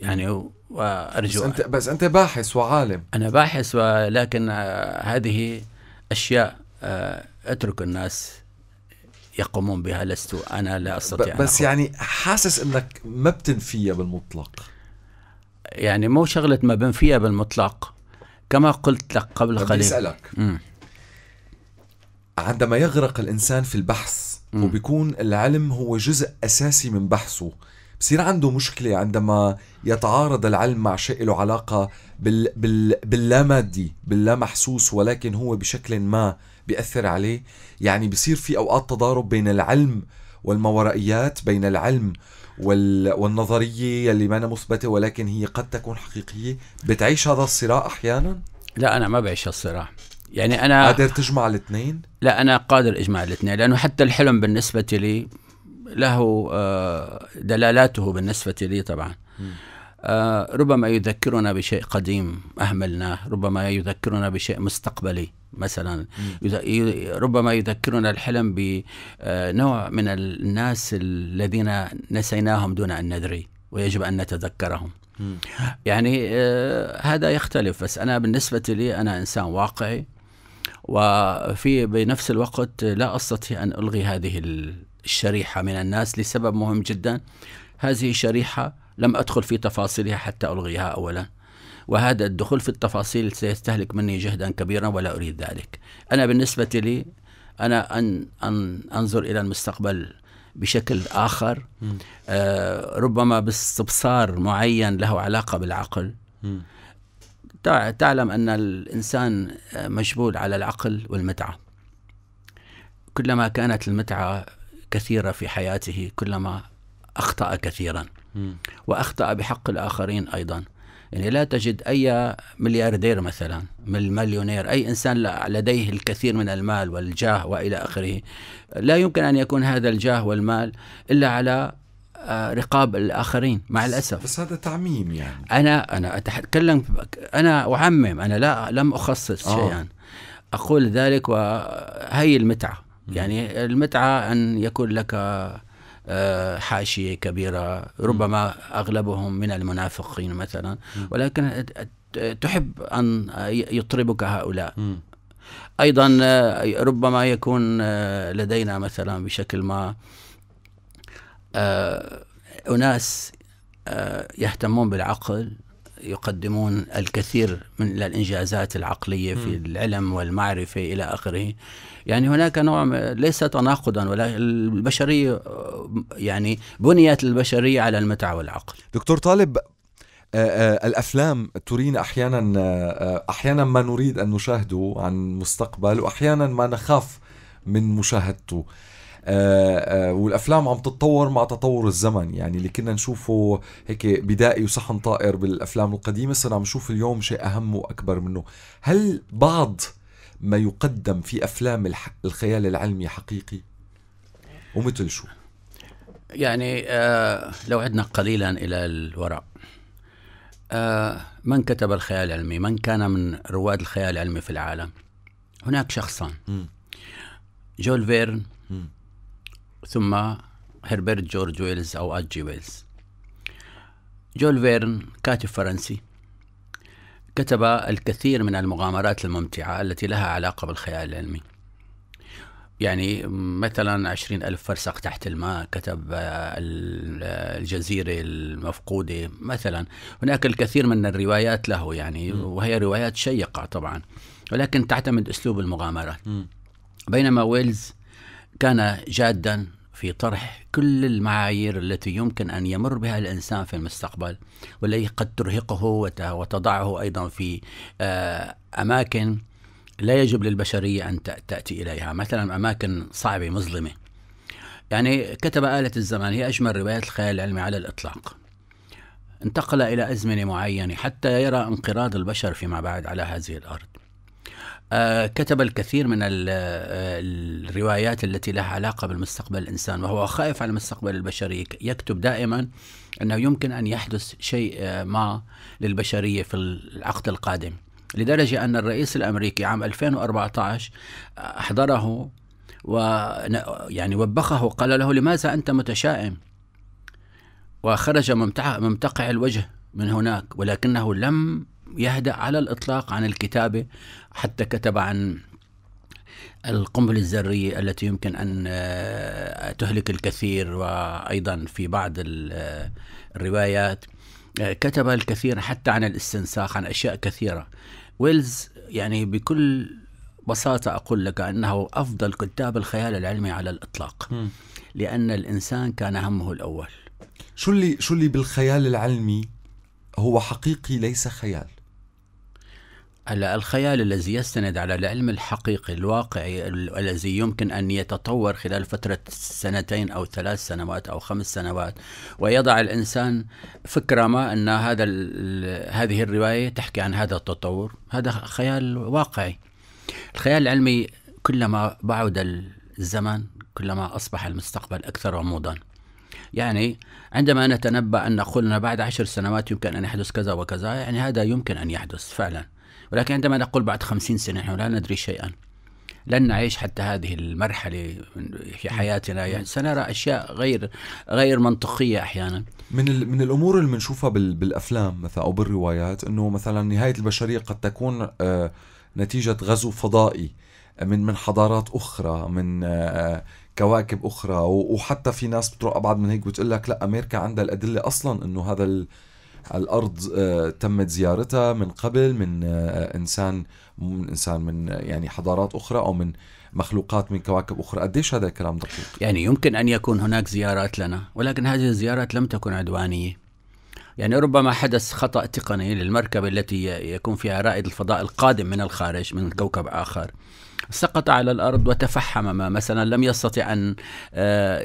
يعني وارجو بس انت بس انت باحث وعالم انا باحث ولكن آه، هذه اشياء آه، اترك الناس يقومون بها لست انا لا استطيع بس يعني حاسس انك ما بتنفيها بالمطلق يعني مو شغله ما بنفيها بالمطلق كما قلت لك قبل قليل اسالك م. عندما يغرق الإنسان في البحث م. وبيكون العلم هو جزء أساسي من بحثه بصير عنده مشكلة عندما يتعارض العلم مع شيء له علاقة بال... بال... باللا مادي باللا محسوس ولكن هو بشكل ما بيأثر عليه يعني بصير في أوقات تضارب بين العلم والمورائيات بين العلم وال... والنظرية اللي ما مثبتة ولكن هي قد تكون حقيقية بتعيش هذا الصراع أحيانا؟ لا أنا ما بعيش الصراع يعني أنا قادر تجمع الاثنين؟ لا أنا قادر أجمع الاثنين لأنه حتى الحلم بالنسبة لي له آه، دلالاته بالنسبة لي طبعا آه، ربما يذكرنا بشيء قديم أهملناه ربما يذكرنا بشيء مستقبلي مثلا ربما يذكرنا الحلم بنوع آه، من الناس الذين نسيناهم دون أن ندري ويجب أن نتذكرهم يعني هذا يختلف بس أنا بالنسبة لي أنا إنسان واقعي وفي بنفس الوقت لا أستطيع أن ألغي هذه شريحة من الناس لسبب مهم جدا هذه الشريحة لم أدخل في تفاصيلها حتى ألغيها أولا وهذا الدخول في التفاصيل سيستهلك مني جهدا كبيرا ولا أريد ذلك أنا بالنسبة لي أنا أن, أن أنظر إلى المستقبل بشكل آخر آه ربما باستبصار معين له علاقة بالعقل م. تعلم أن الإنسان مجبول على العقل والمتعة كلما كانت المتعة كثيرة في حياته كلما أخطأ كثيرا وأخطأ بحق الآخرين أيضا يعني لا تجد أي ملياردير مثلا مليونير أي إنسان لديه الكثير من المال والجاه وإلى آخره لا يمكن أن يكون هذا الجاه والمال إلا على آه، رقاب الاخرين مع الاسف بس هذا تعميم يعني انا انا اتكلم انا اعمم انا لا لم اخصص آه. شيئا اقول ذلك وهي المتعه يعني المتعة أن يكون لك آه، حاشية كبيرة ربما أغلبهم من المنافقين مثلا ولكن تحب أن يطربك هؤلاء أيضا آه، ربما يكون آه، لدينا مثلا بشكل ما أناس يهتمون بالعقل يقدمون الكثير من الانجازات العقليه في العلم والمعرفه الى اخره يعني هناك نوع ليس تناقضا ولا البشريه آه، يعني بنيت البشريه على المتعه والعقل دكتور طالب آه، آه، الافلام ترينا احيانا احيانا ما نريد ان نشاهده عن مستقبل واحيانا ما نخاف من مشاهدته والافلام عم تتطور مع تطور الزمن يعني اللي كنا نشوفه هيك بدائي وصحن طائر بالافلام القديمه صرنا عم نشوف اليوم شيء اهم واكبر منه هل بعض ما يقدم في أفلام الخيال العلمي حقيقي ومثل شو يعني آه لو عدنا قليلا إلى الوراء آه من كتب الخيال العلمي من كان من رواد الخيال العلمي في العالم هناك شخصان م. جول فيرن م. ثم هربرت جورج ويلز أو أجي ويلز جول فيرن كاتب فرنسي كتب الكثير من المغامرات الممتعة التي لها علاقة بالخيال العلمي يعني مثلا عشرين ألف فرسخ تحت الماء كتب آه، آه، الجزيرة المفقودة مثلا هناك الكثير من الروايات له يعني وهي روايات شيقة طبعا ولكن تعتمد أسلوب المغامرات بينما ويلز كان جادا في طرح كل المعايير التي يمكن ان يمر بها الانسان في المستقبل والتي قد ترهقه وتضعه ايضا في آه، اماكن لا يجب للبشريه ان تاتي اليها، مثلا اماكن صعبه مظلمه. يعني كتب آلة الزمان هي أجمل روايات الخيال العلمي على الإطلاق انتقل إلى أزمنة معينة حتى يرى انقراض البشر فيما بعد على هذه الأرض آه، كتب الكثير من آه، الروايات التي لها علاقة بالمستقبل الإنسان وهو خائف على مستقبل البشرية يكتب دائما أنه يمكن أن يحدث شيء آه، ما للبشرية في العقد القادم لدرجة أن الرئيس الأمريكي عام 2014 أحضره و يعني وبخه وقال له لماذا أنت متشائم وخرج ممتقع الوجه من هناك ولكنه لم يهدأ على الإطلاق عن الكتابة حتى كتب عن القنبلة الذرية التي يمكن أن آه، تهلك الكثير وأيضا في بعض آه، الروايات آه، كتب الكثير حتى عن الاستنساخ عن أشياء كثيرة ويلز يعني بكل بساطة أقول لك أنه أفضل كتاب الخيال العلمي على الإطلاق لأن الإنسان كان همه الأول شو اللي شو اللي بالخيال العلمي هو حقيقي ليس خيال هلا الخيال الذي يستند على العلم الحقيقي الواقعي الذي يمكن ان يتطور خلال فتره سنتين او ثلاث سنوات او خمس سنوات ويضع الانسان فكره ما ان هذا هذه الروايه تحكي عن هذا التطور هذا خيال واقعي الخيال العلمي كلما بعد الزمن كلما اصبح المستقبل اكثر غموضا يعني عندما نتنبأ أن قلنا بعد عشر سنوات يمكن أن يحدث كذا وكذا يعني هذا يمكن أن يحدث فعلا ولكن عندما نقول بعد خمسين سنة نحن لا ندري شيئا لن نعيش حتى هذه المرحلة في حياتنا يعني سنرى أشياء غير غير منطقية أحيانا من من الأمور اللي بنشوفها بالأفلام مثلا أو بالروايات أنه مثلا نهاية البشرية قد تكون آه، نتيجة غزو فضائي آه، من من حضارات أخرى من آه، كواكب أخرى وحتى في ناس بتروح أبعد من هيك بتقول لك لا أمريكا عندها الأدلة أصلا أنه هذا الارض آه، تمت زيارتها من قبل من آه، انسان من انسان من آه، يعني حضارات اخرى او من مخلوقات من كواكب اخرى قديش هذا الكلام دقيق يعني يمكن ان يكون هناك زيارات لنا ولكن هذه الزيارات لم تكن عدوانيه يعني ربما حدث خطأ تقني للمركبة التي يكون فيها رائد الفضاء القادم من الخارج من كوكب آخر سقط على الأرض وتفحم ما مثلا لم يستطع أن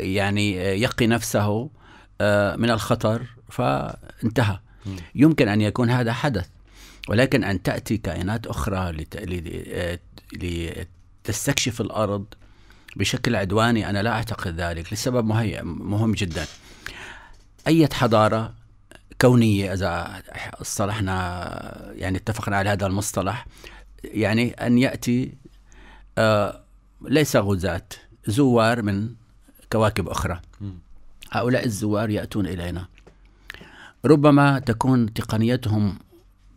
يعني يقي نفسه من الخطر فانتهى يمكن أن يكون هذا حدث ولكن أن تأتي كائنات أخرى لتستكشف الأرض بشكل عدواني أنا لا أعتقد ذلك لسبب مهم جدا أي حضارة كونية إذا اصطلحنا يعني اتفقنا على هذا المصطلح يعني أن يأتي آه ليس غزاة زوار من كواكب أخرى هؤلاء الزوار يأتون إلينا ربما تكون تقنيتهم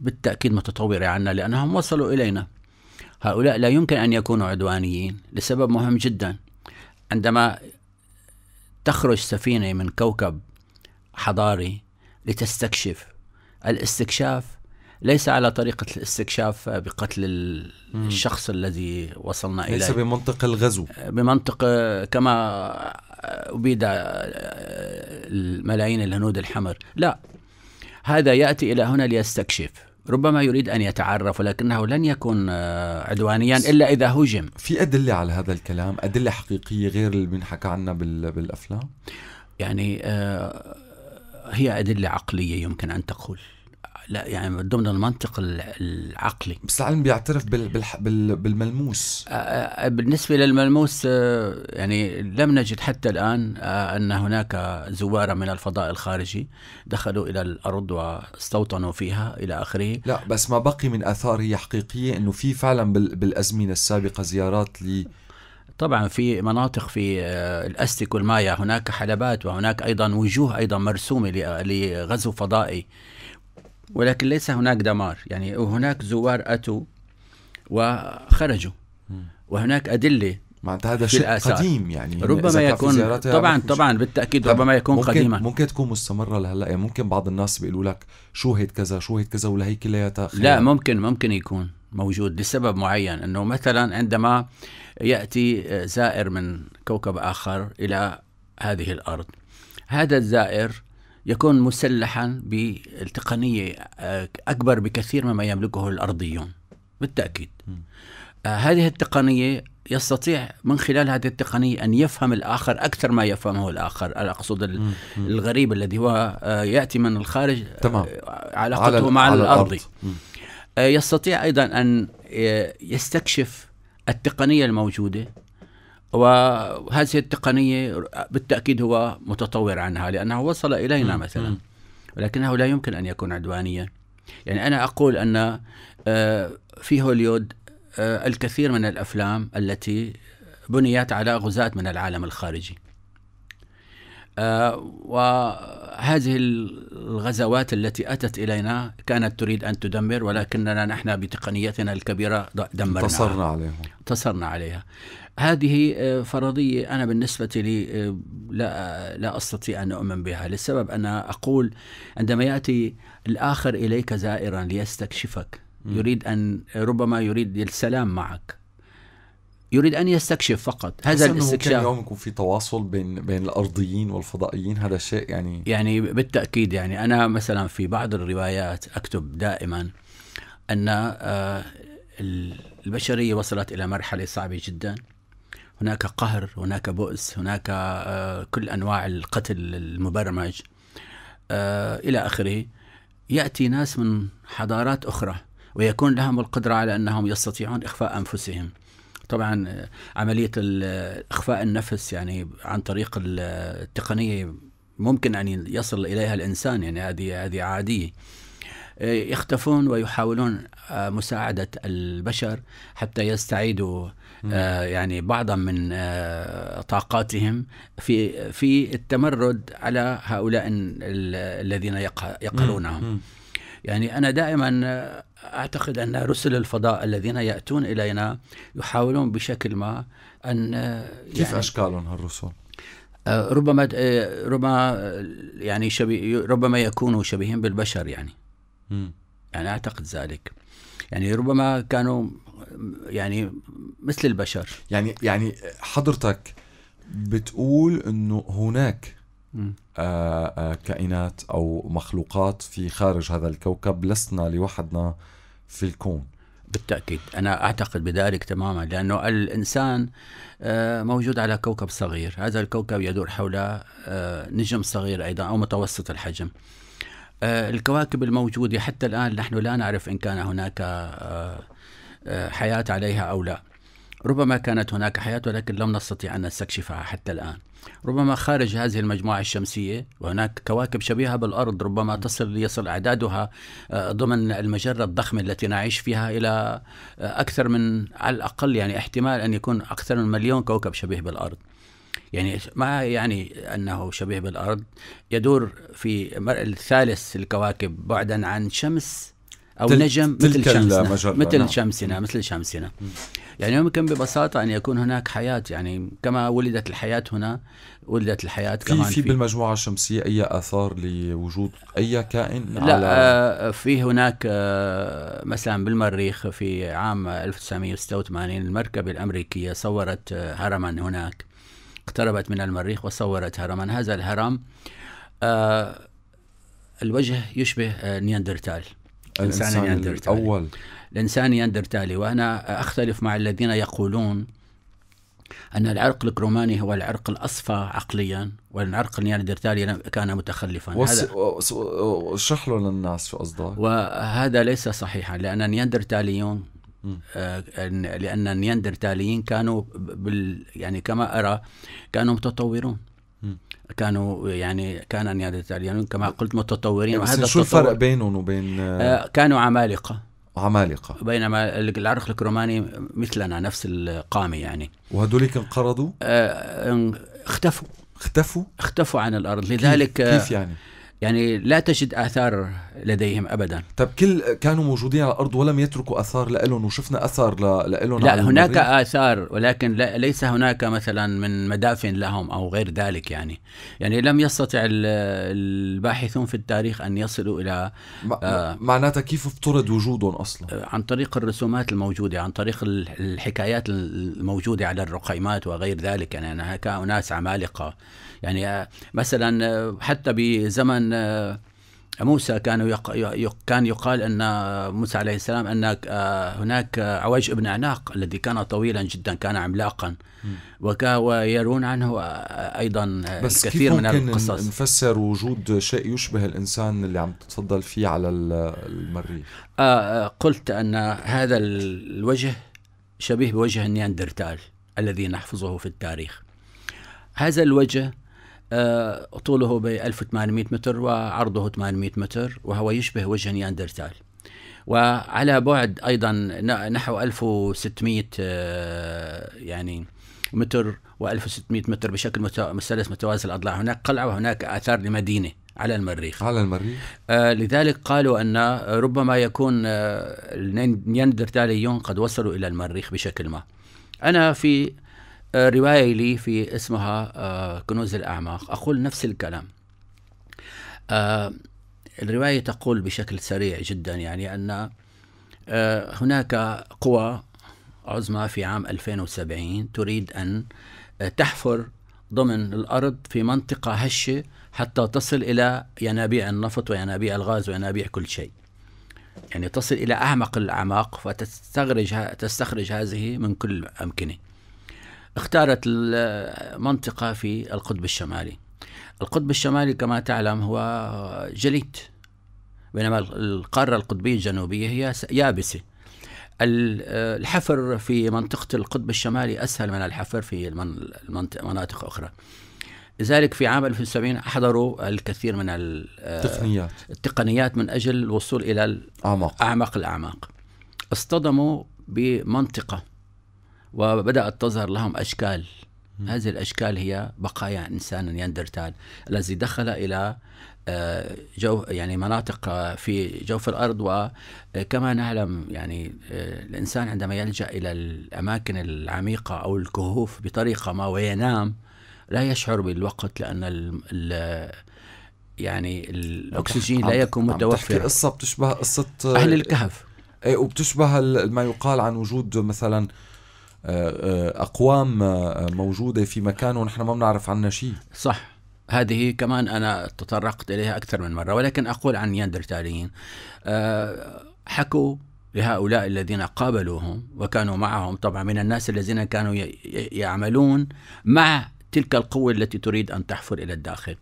بالتأكيد متطورة عنا لأنهم وصلوا إلينا هؤلاء لا يمكن أن يكونوا عدوانيين لسبب مهم جدا عندما تخرج سفينة من كوكب حضاري لتستكشف الاستكشاف ليس على طريقة الاستكشاف بقتل الشخص مم. الذي وصلنا إليه ليس بمنطق الغزو بمنطق كما أبيد الملايين الهنود الحمر لا هذا ياتي الى هنا ليستكشف ربما يريد ان يتعرف ولكنه لن يكون آه، عدوانيا الا اذا هجم في ادله على هذا الكلام ادله حقيقيه غير اللي بنحكى عنها بالافلام يعني آه، هي ادله عقليه يمكن ان تقول لا يعني ضمن المنطق العقلي بس العلم بيعترف بال بال بالملموس آه، آه، بالنسبة للملموس آه، يعني لم نجد حتى الآن أن هناك زوارة من الفضاء الخارجي دخلوا إلى الأرض واستوطنوا فيها إلى آخره لا بس ما بقي من آثار هي حقيقية أنه في فعلا بالأزمنة السابقة زيارات لي طبعا في مناطق في الاستك والمايا هناك حلبات وهناك ايضا وجوه ايضا مرسومه لغزو فضائي ولكن ليس هناك دمار يعني هناك زوار أتوا وخرجوا وهناك أدلة معناتها هذا شيء قديم يعني ربما يكون طبعا طبعا بالتاكيد ربما يكون ممكن قديما ممكن تكون مستمره لهلا يعني ممكن بعض الناس بيقولوا لك شو هيك كذا شو هيك كذا ولا هي كلياتها لا ممكن ممكن يكون موجود لسبب معين انه مثلا عندما ياتي زائر من كوكب اخر الى هذه الارض هذا الزائر يكون مسلحا بالتقنية آه، أكبر بكثير مما يملكه الأرضيون بالتأكيد آه، هذه التقنية يستطيع من خلال هذه التقنية أن يفهم الآخر أكثر ما يفهمه الآخر أقصد الغريب الذي هو آه، يأتي من الخارج تمام. علاقته على مع على الأرضي الأرض. يستطيع أيضا أن يستكشف التقنية الموجودة وهذه التقنية بالتأكيد هو متطور عنها لأنه وصل إلينا مثلا ولكنه لا يمكن أن يكون عدوانيا يعني أنا أقول أن آه، في هوليود آه، الكثير من الأفلام التي بنيت على غزاة من العالم الخارجي آه، وهذه الغزوات التي أتت إلينا كانت تريد أن تدمر ولكننا نحن بتقنيتنا الكبيرة دمرنا انتصرنا عليها انتصرنا عليها هذه آه، فرضية أنا بالنسبة لي آه، لا, لا أستطيع أن أؤمن بها للسبب أنا أقول عندما يأتي الآخر إليك زائرا ليستكشفك يريد أن ربما يريد السلام معك يريد ان يستكشف فقط هذا الاستكشاف كان يوم يكون في تواصل بين بين الارضيين والفضائيين هذا شيء يعني يعني بالتاكيد يعني انا مثلا في بعض الروايات اكتب دائما ان آه، البشريه وصلت الى مرحله صعبه جدا هناك قهر هناك بؤس هناك آه، كل أنواع القتل المبرمج آه، إلى آخره يأتي ناس من حضارات أخرى ويكون لهم القدرة على أنهم يستطيعون إخفاء أنفسهم طبعا آه، عملية إخفاء النفس يعني عن طريق التقنية ممكن أن يصل إليها الإنسان يعني هذه هذه عادية يختفون ويحاولون مساعدة البشر حتى يستعيدوا آه، يعني بعضا من آه، طاقاتهم في في التمرد على هؤلاء الذين يقهرونهم يعني أنا دائما أعتقد أن رسل الفضاء الذين يأتون إلينا يحاولون بشكل ما أن آه، كيف يعني أشكالهم هالرسل؟ ربما ربما يعني شبيه ربما يكونوا شبيهين بالبشر يعني م. يعني اعتقد ذلك يعني ربما كانوا يعني مثل البشر يعني يعني حضرتك بتقول انه هناك آآ آآ آه، آه، كائنات او مخلوقات في خارج هذا الكوكب لسنا لوحدنا في الكون بالتاكيد انا اعتقد بذلك تماما لانه الانسان آه، موجود على كوكب صغير هذا الكوكب يدور حول نجم صغير ايضا او متوسط الحجم الكواكب الموجوده حتى الان نحن لا نعرف ان كان هناك حياة عليها أو لا ربما كانت هناك حياة ولكن لم نستطيع أن نستكشفها حتى الآن ربما خارج هذه المجموعة الشمسية وهناك كواكب شبيهة بالأرض ربما تصل يصل أعدادها آه، ضمن المجرة الضخمة التي نعيش فيها إلى آه، أكثر من على الأقل يعني احتمال أن يكون أكثر من مليون كوكب شبيه بالأرض يعني ما يعني أنه شبيه بالأرض يدور في الثالث الكواكب بعدا عن شمس او تل نجم مثل شمسنا مثل نعم. شمسنا مثل شمسنا يعني يمكن ببساطه ان يكون هناك حياه يعني كما ولدت الحياه هنا ولدت الحياه كمان في, في بالمجموعه الشمسيه اي اثار لوجود اي كائن لا على... آه، في هناك آه، مثلا بالمريخ في عام 1986 المركبه الامريكيه صورت آه، هرما هناك اقتربت من المريخ وصورت هرما هذا الهرم الوجه يشبه نياندرتال الإنسان يندرتالي الأول الإنسان يندرتالي وأنا أختلف مع الذين يقولون أن العرق الكروماني هو العرق الأصفى عقليا والعرق النياندرتالي كان متخلفا وس... اشرح له للناس شو قصدك وهذا ليس صحيحا لأن النياندرتاليون آه، لأن النياندرتاليين كانوا بال يعني كما أرى كانوا متطورون كانوا يعني كان نيادة الإيطاليون يعني كما قلت متطورين يعني وهذا شو الفرق بينهم وبين آه، كانوا عمالقة عمالقة بينما العرق الكروماني مثلنا نفس القامة يعني وهدوليك انقرضوا؟ آه، اختفوا اختفوا؟ اختفوا عن الأرض لذلك كيف, آه، كيف يعني؟ يعني لا تجد اثار لديهم ابدا طب كل كانوا موجودين على الارض ولم يتركوا اثار لهم وشفنا اثر لهم لا هناك المغرب. اثار ولكن لا ليس هناك مثلا من مدافن لهم او غير ذلك يعني يعني لم يستطع الباحثون في التاريخ ان يصلوا الى آه معناتها كيف افترض وجودهم اصلا آه، عن طريق الرسومات الموجوده عن طريق الحكايات الموجوده على الرقيمات وغير ذلك يعني هناك اناس عمالقه يعني آه، مثلا آه، حتى بزمن آه، موسى كانوا كان يقال ان موسى عليه السلام ان هناك عوج ابن عناق الذي كان طويلا جدا كان عملاقا ويرون عنه ايضا بس الكثير كيف ممكن من القصص نفسر وجود شيء يشبه الانسان اللي عم تتفضل فيه على المريخ آه قلت ان هذا الوجه شبيه بوجه النياندرتال الذي نحفظه في التاريخ هذا الوجه آه، طوله ب 1800 متر وعرضه 800 متر وهو يشبه وجه نياندرتال وعلى بعد ايضا نحو 1600 آه، يعني متر و1600 متر بشكل مثلث متوازي الاضلاع هناك قلعه وهناك اثار لمدينه على المريخ على المريخ آه لذلك قالوا ان ربما يكون آه النياندرتاليون قد وصلوا الى المريخ بشكل ما انا في رواية لي في اسمها آه، كنوز الأعماق أقول نفس الكلام آه، الرواية تقول بشكل سريع جدا يعني أن آه، هناك قوى عظمى في عام 2070 تريد أن تحفر ضمن الأرض في منطقة هشة حتى تصل إلى ينابيع النفط وينابيع الغاز وينابيع كل شيء يعني تصل إلى أعمق الأعماق فتستخرج تستخرج هذه من كل أمكنة اختارت المنطقة في القطب الشمالي القطب الشمالي كما تعلم هو جليد بينما القارة القطبية الجنوبية هي يابسة الحفر في منطقة القطب الشمالي أسهل من الحفر في مناطق أخرى لذلك في عام 1970 أحضروا الكثير من التقنيات التقنيات من أجل الوصول إلى أعماق أعمق الأعماق اصطدموا بمنطقة وبدأت تظهر لهم أشكال م. هذه الأشكال هي بقايا إنسان نياندرتال الذي دخل إلى آه، جو يعني مناطق آه، في جوف الارض وكما آه، نعلم يعني الانسان عندما يلجا الى الاماكن العميقه او الكهوف بطريقه ما وينام لا يشعر بالوقت لان الـ الـ يعني الاكسجين لا يكون متوفر قصه بتشبه قصه اهل الكهف إيه، وبتشبه ما يقال عن وجود مثلا اقوام موجوده في مكان ونحن ما بنعرف عنها شيء صح هذه كمان انا تطرقت اليها اكثر من مره ولكن اقول عن نياندرتاليين آه، حكوا لهؤلاء الذين قابلوهم وكانوا معهم طبعا من الناس الذين كانوا يعملون مع تلك القوة التي تريد أن تحفر إلى الداخل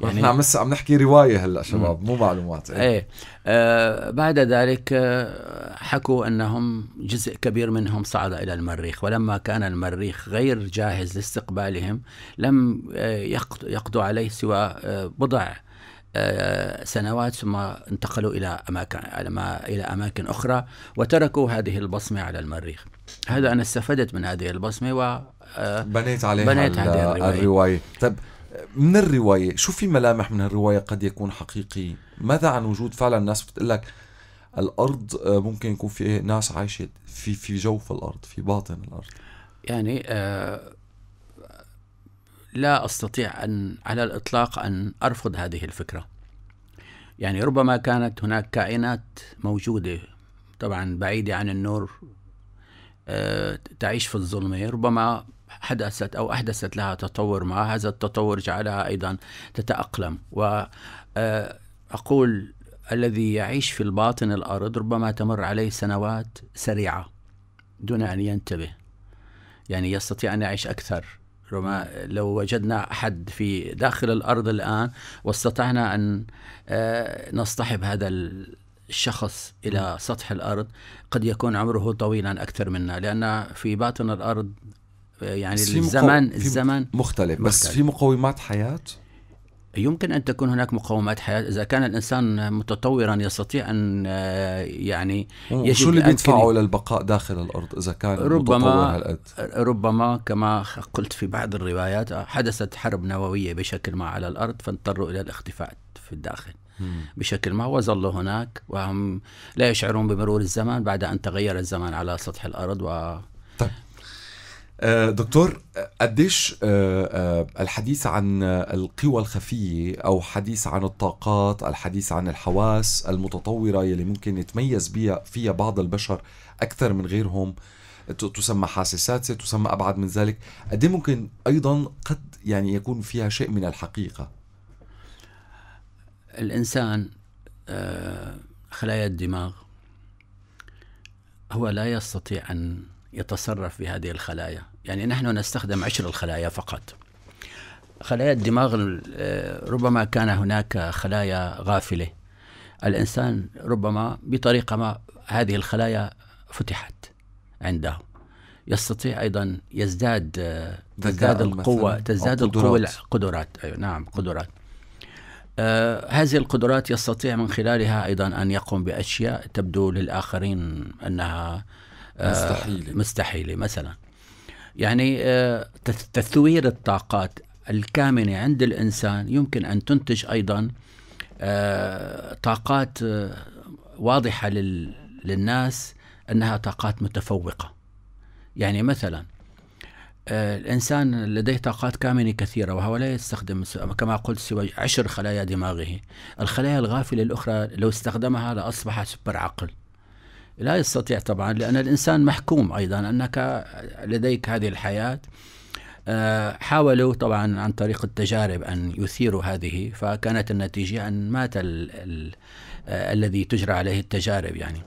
يعني احنا عم عم نحكي روايه هلا شباب مو معلومات ايه, ايه. آه بعد ذلك آه، حكوا انهم جزء كبير منهم صعد الى المريخ ولما كان المريخ غير جاهز لاستقبالهم لم آه، يقضوا عليه سوى آه، بضع سنوات ثم انتقلوا الى اماكن الى اماكن اخرى وتركوا هذه البصمه على المريخ. هذا انا استفدت من هذه البصمه و بنيت عليها بنيت هذه الروايه. الرواية. طيب من الروايه شو في ملامح من الروايه قد يكون حقيقي ماذا عن وجود فعلا الناس بتقول لك الارض آه، ممكن يكون في إيه؟ ناس عايشه في في جوف الارض في باطن الارض يعني آه، لا استطيع ان على الاطلاق ان ارفض هذه الفكره يعني ربما كانت هناك كائنات موجوده طبعا بعيده عن النور آه، تعيش في الظلمه ربما حدثت أو أحدثت لها تطور ما هذا التطور جعلها أيضا تتأقلم وأقول آه، الذي يعيش في الباطن الأرض ربما تمر عليه سنوات سريعة دون أن ينتبه يعني يستطيع أن يعيش أكثر ربما لو وجدنا أحد في داخل الأرض الآن واستطعنا أن آه، نصطحب هذا الشخص إلى سطح الأرض قد يكون عمره طويلا أكثر منا لأن في باطن الأرض يعني الزمان الزمان مقو... الزمن مختلف بس مختلف. في مقومات حياه يمكن ان تكون هناك مقومات حياه اذا كان الانسان متطورا يستطيع ان آه، يعني شو اللي بيدفعه للبقاء داخل الارض اذا كان ربما متطور هالقد ربما كما قلت في بعض الروايات حدثت حرب نوويه بشكل ما على الارض فاضطروا الى الاختفاء في الداخل بشكل ما وظلوا هناك وهم لا يشعرون بمرور الزمان بعد ان تغير الزمان على سطح الارض و آه، دكتور قديش آه، آه، الحديث عن القوى الخفية أو حديث عن الطاقات الحديث عن الحواس المتطورة يلي ممكن يتميز بها فيها بعض البشر أكثر من غيرهم تسمى حاسسات تسمى أبعد من ذلك قد إيه ممكن أيضا قد يعني يكون فيها شيء من الحقيقة الإنسان خلايا الدماغ هو لا يستطيع أن يتصرف بهذه الخلايا يعني نحن نستخدم عشر الخلايا فقط خلايا الدماغ آه، ربما كان هناك خلايا غافلة الإنسان ربما بطريقة ما هذه الخلايا فتحت عنده يستطيع أيضا يزداد آه، تزداد القوة تزداد القوة القدرات أيوة نعم قدرات آه هذه القدرات يستطيع من خلالها أيضا أن يقوم بأشياء تبدو للآخرين أنها آه مستحيلة مستحيلة مثلا يعني آه، تثوير الطاقات الكامنة عند الإنسان يمكن أن تنتج أيضا آه، طاقات آه، واضحة للناس أنها طاقات متفوقة يعني مثلا الإنسان لديه طاقات كامنة كثيرة وهو لا يستخدم كما قلت سوى عشر خلايا دماغه الخلايا الغافلة الأخرى لو استخدمها لأصبح سوبر عقل لا يستطيع طبعا لأن الإنسان محكوم أيضا أنك لديك هذه الحياة آه، حاولوا طبعا عن طريق التجارب أن يثيروا هذه فكانت النتيجة أن مات ال ال آه، الذي تجرى عليه التجارب يعني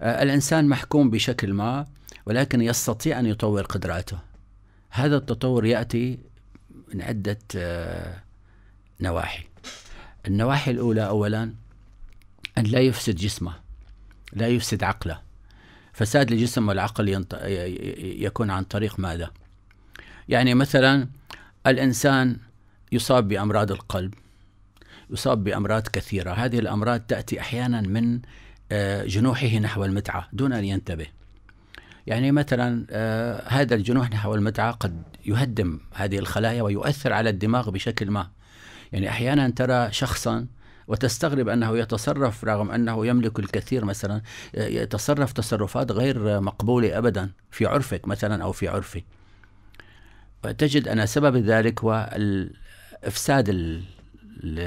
آه، الإنسان محكوم بشكل ما ولكن يستطيع أن يطور قدراته هذا التطور يأتي من عدة نواحي النواحي الأولى أولا أن لا يفسد جسمه لا يفسد عقله فساد الجسم والعقل ينط... يكون عن طريق ماذا يعني مثلا الإنسان يصاب بأمراض القلب يصاب بأمراض كثيرة هذه الأمراض تأتي أحيانا من آه، جنوحه نحو المتعة دون أن ينتبه يعني مثلا آه، هذا الجنوح نحو المتعة قد يهدم هذه الخلايا ويؤثر على الدماغ بشكل ما يعني أحيانا ترى شخصا وتستغرب أنه يتصرف رغم أنه يملك الكثير مثلا يتصرف تصرفات غير مقبولة أبدا في عرفك مثلا أو في عرفي وتجد أن سبب ذلك هو الإفساد ال ال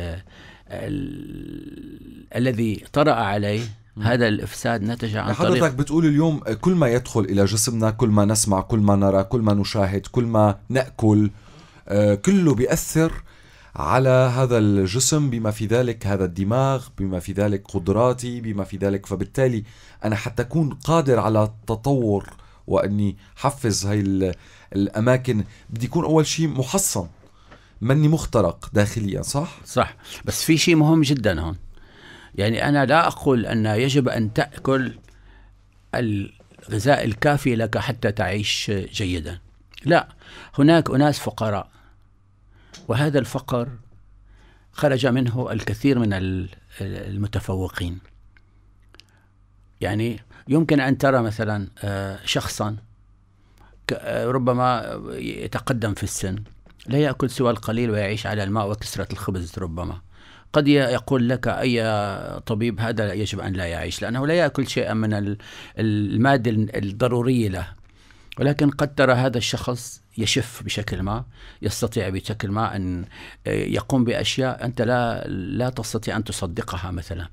ال الذي طرأ عليه هذا الافساد نتج عن حضرتك طريق بتقول اليوم كل ما يدخل الى جسمنا كل ما نسمع كل ما نرى كل ما نشاهد كل ما ناكل آه، كله بياثر على هذا الجسم بما في ذلك هذا الدماغ بما في ذلك قدراتي بما في ذلك فبالتالي أنا حتى أكون قادر على التطور وأني حفز هاي الأماكن بدي يكون أول شيء محصن مني مخترق داخليا صح؟ صح بس في شيء مهم جدا هون يعني أنا لا أقول أن يجب أن تأكل الغذاء الكافي لك حتى تعيش جيدا لا هناك أناس فقراء وهذا الفقر خرج منه الكثير من المتفوقين يعني يمكن أن ترى مثلا آه، شخصا آه، ربما يتقدم في السن لا يأكل سوى القليل ويعيش على الماء وكسرة الخبز ربما قد يقول لك أي طبيب هذا يجب أن لا يعيش لأنه لا يأكل شيئا من المادة الضرورية له ولكن قد ترى هذا الشخص يشف بشكل ما يستطيع بشكل ما أن آه، يقوم بأشياء أنت لا, لا تستطيع أن تصدقها مثلا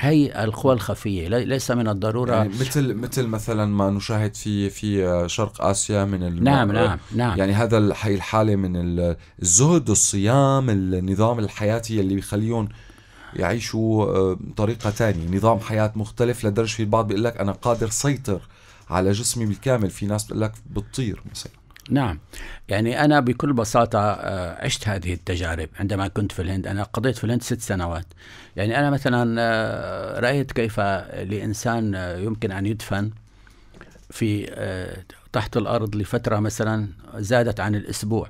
هي القوى الخفية ليس من الضرورة يعني مثل مثل مثلا ما نشاهد في في شرق آسيا من الم... نعم نعم نعم يعني هذا هي الحالة من الزهد الصيام النظام الحياتي اللي بيخليهم يعيشوا آه، طريقة ثانية نظام حياة مختلف لدرجة في البعض بيقول لك أنا قادر سيطر على جسمي بالكامل في ناس بتقول لك بتطير مثلا نعم يعني أنا بكل بساطة آه، عشت هذه التجارب عندما كنت في الهند أنا قضيت في الهند ست سنوات يعني أنا مثلا آه، رأيت كيف لإنسان آه، يمكن أن يدفن في تحت الأرض لفترة مثلا زادت عن الأسبوع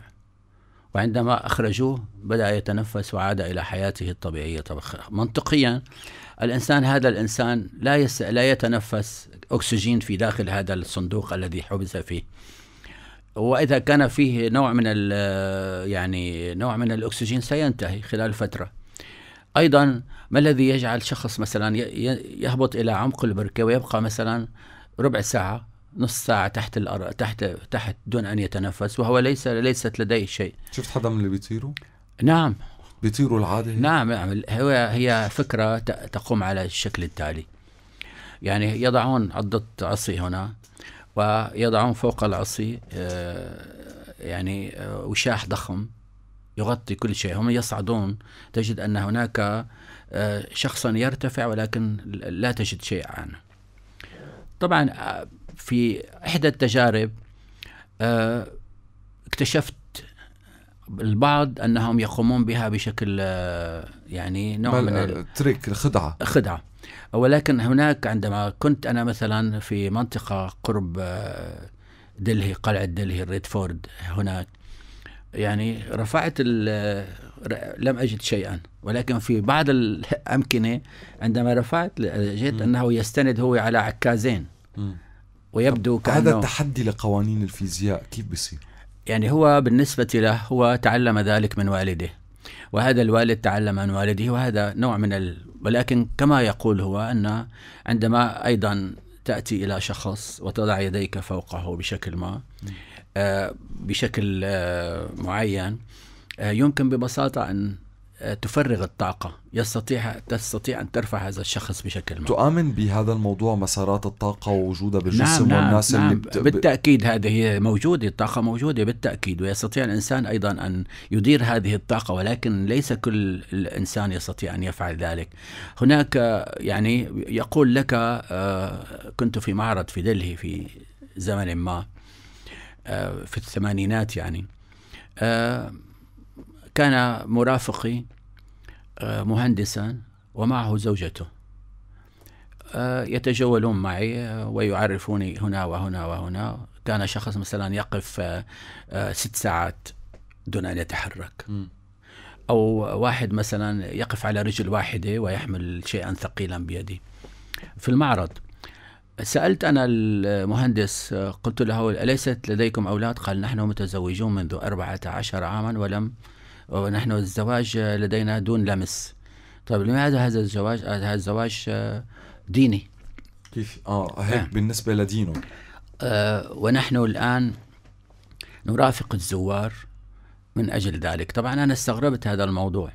وعندما أخرجوه بدأ يتنفس وعاد إلى حياته الطبيعية منطقيا الإنسان هذا الإنسان لا, يس... لا يتنفس أكسجين في داخل هذا الصندوق الذي حبس فيه وإذا كان فيه نوع من يعني نوع من الأكسجين سينتهي خلال فترة أيضا ما الذي يجعل شخص مثلا يهبط إلى عمق البركة ويبقى مثلا ربع ساعة نص ساعة تحت الأر... تحت تحت دون أن يتنفس وهو ليس ليست لديه شيء شفت حدا من اللي بيطيروا؟ نعم بيطيروا العادة؟ نعم نعم هو هي فكرة تقوم على الشكل التالي يعني يضعون عدة عصي هنا ويضعون فوق العصي آه، يعني آه، وشاح ضخم يغطي كل شيء هم يصعدون تجد أن هناك آه، شخصا يرتفع ولكن لا تجد شيء عنه طبعا في إحدى التجارب اكتشفت البعض انهم يقومون بها بشكل يعني نوع من تريك الخدعه خدعه ولكن هناك عندما كنت أنا مثلا في منطقة قرب آه، دلهي قلعة دلهي ريدفورد هناك يعني رفعت آه، لم أجد شيئا ولكن في بعض الأمكنة عندما رفعت جئت أنه يستند هو على عكازين ويبدو كأنه هذا التحدي لقوانين الفيزياء كيف بيصير؟ يعني هو بالنسبة له هو تعلم ذلك من والده وهذا الوالد تعلم من والده وهذا نوع من ال... ولكن كما يقول هو أن عندما أيضا تأتي إلى شخص وتضع يديك فوقه بشكل ما آه، بشكل آه، معين آه، يمكن ببساطة أن تفرغ الطاقة يستطيع تستطيع أن ترفع هذا الشخص بشكل ما تؤمن بهذا الموضوع مسارات الطاقة ووجودها بالجسم نعم،, نعم والناس نعم اللي بت... بالتأكيد هذه موجودة الطاقة موجودة بالتأكيد ويستطيع الإنسان أيضا أن يدير هذه الطاقة ولكن ليس كل الإنسان يستطيع أن يفعل ذلك هناك يعني يقول لك آه، كنت في معرض في دلهي في زمن ما آه، في الثمانينات يعني آه، كان مرافقي آه، مهندسا ومعه زوجته آه، يتجولون معي آه، ويعرفوني هنا وهنا وهنا كان شخص مثلا يقف ست ساعات دون أن يتحرك أو واحد مثلا يقف على رجل واحدة ويحمل شيئا ثقيلا بيده في المعرض سألت أنا المهندس قلت له أليست لديكم أولاد؟ قال نحن متزوجون منذ 14 عاما ولم ونحن الزواج لدينا دون لمس طيب لماذا هذا الزواج هذا الزواج ديني كيف اه هيك آه. بالنسبه لدينه آه ونحن الان نرافق الزوار من اجل ذلك طبعا انا استغربت هذا الموضوع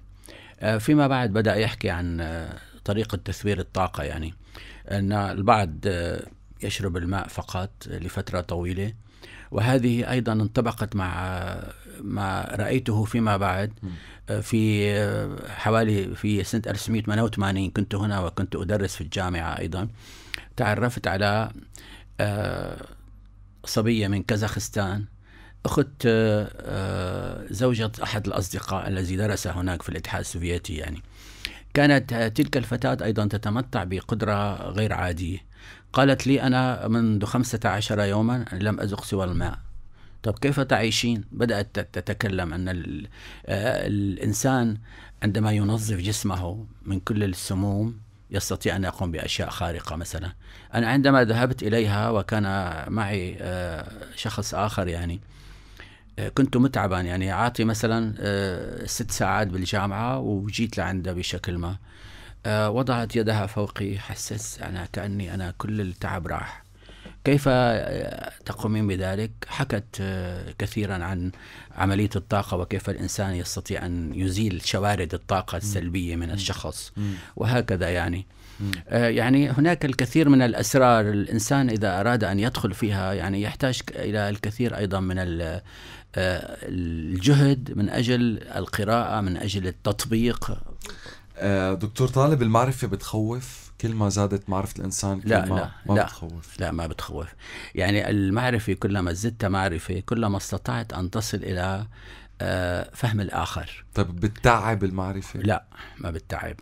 آه فيما بعد بدا يحكي عن آه، طريقه تثوير الطاقه يعني ان البعض آه، يشرب الماء فقط لفتره طويله وهذه ايضا انطبقت مع آه، ما رأيته فيما بعد آه، في آه، حوالي في سنة 1988 كنت هنا وكنت أدرس في الجامعة أيضا تعرفت على آه، صبية من كازاخستان أخت زوجة أحد الأصدقاء الذي درس هناك في الاتحاد السوفيتي يعني كانت تلك الفتاة أيضا تتمتع بقدرة غير عادية قالت لي أنا منذ 15 يوما لم أذق سوى الماء طب كيف تعيشين؟ بدأت تتكلم أن آه، الإنسان عندما ينظف جسمه من كل السموم يستطيع أن يقوم بأشياء خارقة مثلا أنا عندما ذهبت إليها وكان معي آه، شخص آخر يعني آه، كنت متعبا يعني عاطي مثلا ست ساعات بالجامعة وجيت لعنده بشكل ما وضعت يدها فوقي حسست أنا كأني أنا كل التعب راح كيف تقومين بذلك حكت كثيرا عن عملية الطاقة وكيف الإنسان يستطيع أن يزيل شوارد الطاقة السلبية من الشخص وهكذا يعني آه، يعني هناك الكثير من الأسرار الإنسان إذا أراد أن يدخل فيها يعني يحتاج إلى الكثير أيضا من آه، الجهد من أجل القراءة من أجل التطبيق آه، دكتور طالب المعرفة بتخوف كل ما زادت معرفة الإنسان كل لا ما لا ما لا بتخوف لا ما بتخوف يعني المعرفة كلما زدت معرفة كلما استطعت أن تصل إلى آه، فهم الآخر طيب بتتعب المعرفة؟ لا ما بتتعب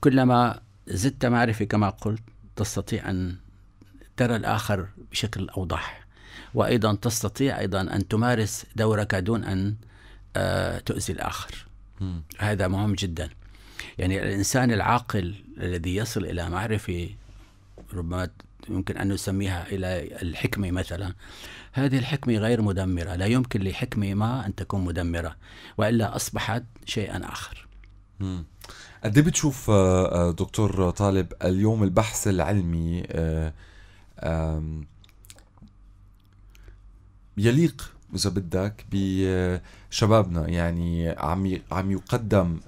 كلما زدت معرفة كما قلت تستطيع أن ترى الآخر بشكل أوضح وأيضا تستطيع أيضا أن تمارس دورك دون أن آه، تؤذي الآخر م. هذا مهم جداً يعني الإنسان العاقل الذي يصل إلى معرفة ربما يمكن أن نسميها إلى الحكمة مثلا هذه الحكمة غير مدمرة لا يمكن لحكمة ما أن تكون مدمرة وإلا أصبحت شيئا آخر قد إيه بتشوف آه، آه، دكتور طالب اليوم البحث العلمي آه، يليق إذا بدك شبابنا يعني عم عم يقدم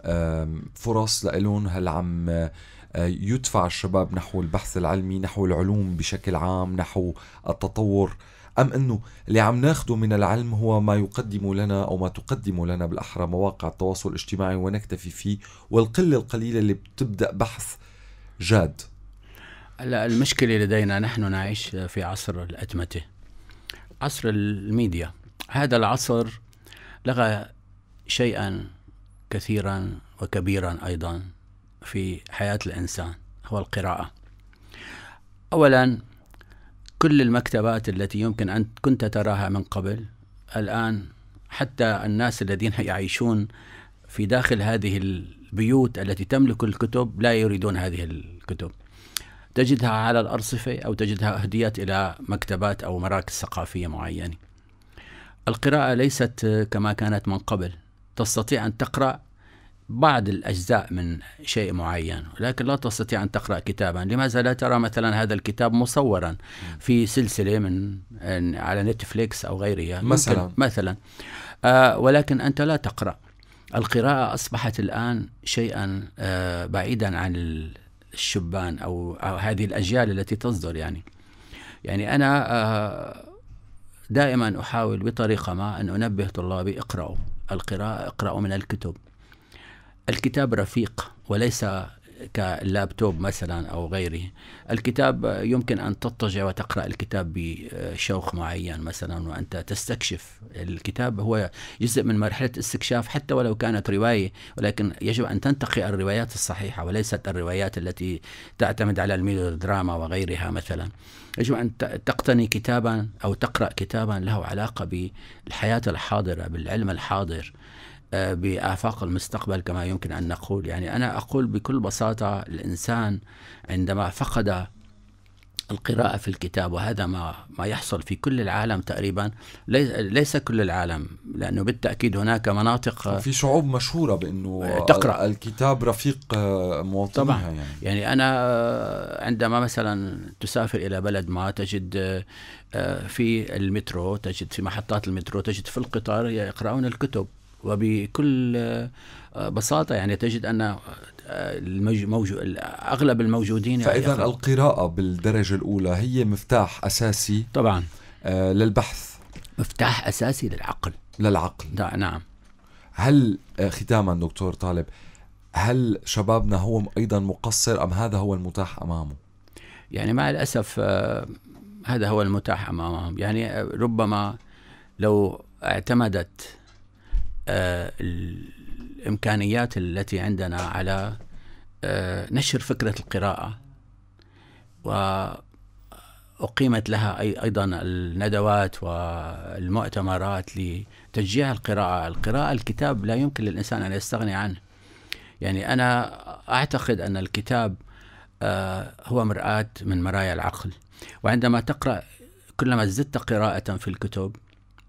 فرص لهم هل عم آه، يدفع الشباب نحو البحث العلمي نحو العلوم بشكل عام نحو التطور أم أنه اللي عم ناخده من العلم هو ما يقدم لنا أو ما تقدم لنا بالأحرى مواقع التواصل الاجتماعي ونكتفي فيه والقلة القليلة اللي بتبدأ بحث جاد هلا المشكلة لدينا نحن نعيش في عصر الأتمتة عصر الميديا هذا العصر لغى شيئا كثيرا وكبيرا ايضا في حياه الانسان هو القراءه. اولا كل المكتبات التي يمكن ان كنت تراها من قبل الان حتى الناس الذين يعيشون في داخل هذه البيوت التي تملك الكتب لا يريدون هذه الكتب. تجدها على الارصفه او تجدها اهديت الى مكتبات او مراكز ثقافيه معينه. القراءة ليست كما كانت من قبل تستطيع أن تقرأ بعض الأجزاء من شيء معين لكن لا تستطيع أن تقرأ كتابا لماذا لا ترى مثلا هذا الكتاب مصورا في سلسلة من على نتفليكس أو غيرها مثلا مثلا آه ولكن أنت لا تقرأ القراءة أصبحت الآن شيئا آه بعيدا عن الشبان أو, أو هذه الأجيال التي تصدر يعني يعني أنا آه دائما أحاول بطريقة ما أن أنبه طلابي اقرأوا القراءة اقرأوا من الكتب الكتاب رفيق وليس كاللابتوب مثلا او غيره الكتاب يمكن ان تضطجع وتقرا الكتاب بشوق معين مثلا وانت تستكشف الكتاب هو جزء من مرحله استكشاف حتى ولو كانت روايه ولكن يجب ان تنتقي الروايات الصحيحه وليست الروايات التي تعتمد على الميلودراما وغيرها مثلا يجب أن تقتني كتابا أو تقرأ كتابا له علاقة بالحياة الحاضرة بالعلم الحاضر آه، بآفاق المستقبل كما يمكن أن نقول يعني أنا أقول بكل بساطة الإنسان عندما فقد القراءة في الكتاب وهذا ما ما يحصل في كل العالم تقريبا ليس, كل العالم لانه بالتاكيد هناك مناطق آه، في شعوب مشهوره بانه آه، تقرا الكتاب رفيق آه، مواطنيها طبعا يعني. يعني انا عندما مثلا تسافر الى بلد ما تجد في المترو تجد في محطات المترو تجد في القطار يقرؤون الكتب وبكل بساطة يعني تجد أن الموجو... أغلب الموجودين يعني فإذا يعني القراءة بالدرجة الأولى هي مفتاح أساسي طبعا للبحث مفتاح أساسي للعقل للعقل نعم هل آه، ختاما دكتور طالب هل شبابنا هو ايضا مقصر ام هذا هو المتاح امامه؟ يعني مع الاسف آه، هذا هو المتاح امامهم، يعني آه، ربما لو اعتمدت الامكانيات التي عندنا على نشر فكره القراءه أقيمت لها أيضا الندوات والمؤتمرات لتشجيع القراءة القراءة الكتاب لا يمكن للإنسان أن يستغني عنه يعني أنا أعتقد أن الكتاب آه، هو مرآة من مرايا العقل وعندما تقرأ كلما ازددت قراءة في الكتب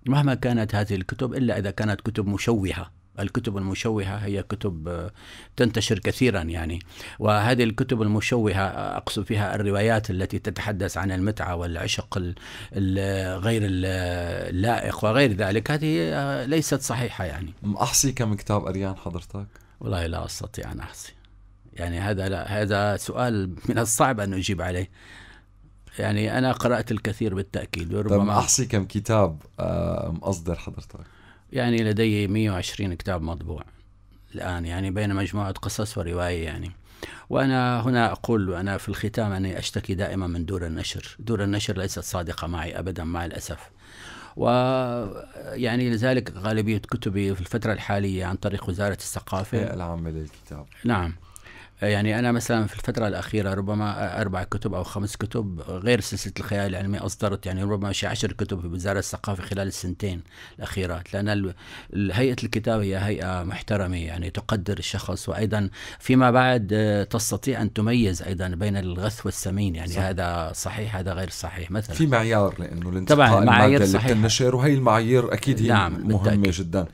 مهما كانت هذه الكتب إلا إذا كانت كتب مشوهة الكتب المشوهة هي كتب آه، تنتشر كثيرا يعني وهذه الكتب المشوهة آه، أقصد فيها الروايات التي تتحدث عن المتعة والعشق غير اللائق وغير ذلك هذه آه، ليست صحيحة يعني أحصي كم كتاب قريان حضرتك؟ والله لا أستطيع أن أحصي يعني هذا لا هذا سؤال من الصعب أن أجيب عليه يعني أنا قرأت الكثير بالتأكيد وربما طيب أحصي كم كتاب مصدر حضرتك؟ يعني لدي 120 كتاب مطبوع الآن يعني بين مجموعة قصص ورواية يعني وأنا هنا أقول وأنا في الختام أني أشتكي دائما من دور النشر دور النشر ليست صادقة معي أبدا مع الأسف و يعني لذلك غالبية كتبي في الفترة الحالية عن طريق وزارة الثقافة العامة للكتاب نعم آه، يعني أنا مثلا في الفترة الأخيرة ربما أربع كتب أو خمس كتب غير سلسلة الخيال العلمي يعني أصدرت يعني ربما شي عشر كتب في وزارة الثقافة خلال السنتين الأخيرات لأن هيئة الكتاب هي هيئة محترمة يعني تقدر الشخص وأيضا فيما بعد آه، تستطيع أن تميز أيضا بين الغث والسمين يعني صح. هذا صحيح هذا غير صحيح مثلا في معيار لأنه الانتقاء طبعا معايير صحيح النشر وهي المعايير أكيد هي نعم مهمة بالتأكيد. جدا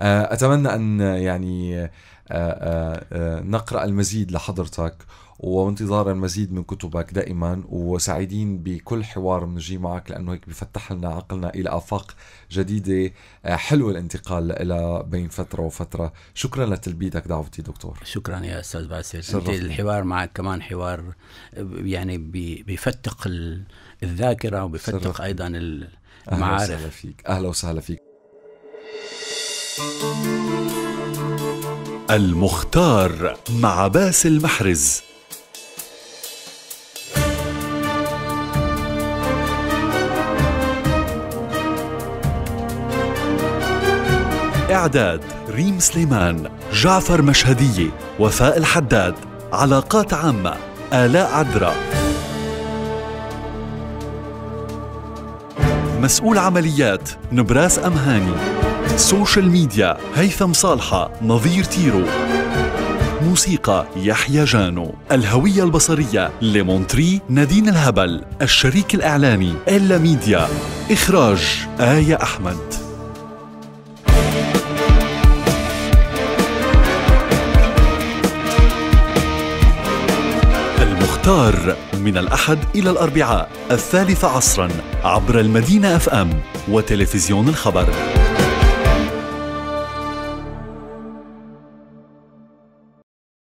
آه، أتمنى أن يعني آه، آه، آه، نقرأ المزيد لحضرتك وانتظار المزيد من كتبك دائما وسعيدين بكل حوار بنجي معك لانه هيك بفتح لنا عقلنا الى افاق جديده حلو الانتقال الى بين فتره وفتره شكرا لتلبيتك دعوتي دكتور شكرا يا استاذ باسل انت الحوار معك كمان حوار يعني بيفتق الذاكره وبيفتق ايضا المعارف اهلا وسهلا فيك اهلا وسهلا فيك المختار مع باسل محرز إعداد ريم سليمان جعفر مشهدية وفاء الحداد علاقات عامة آلاء عدرا مسؤول عمليات نبراس أمهاني سوشيال ميديا هيثم صالحة نظير تيرو موسيقى يحيى جانو الهوية البصرية لمونتري نادين الهبل الشريك الإعلاني إلا ميديا إخراج آية أحمد المختار من الأحد إلى الأربعاء الثالثة عصرا عبر المدينة أف أم وتلفزيون الخبر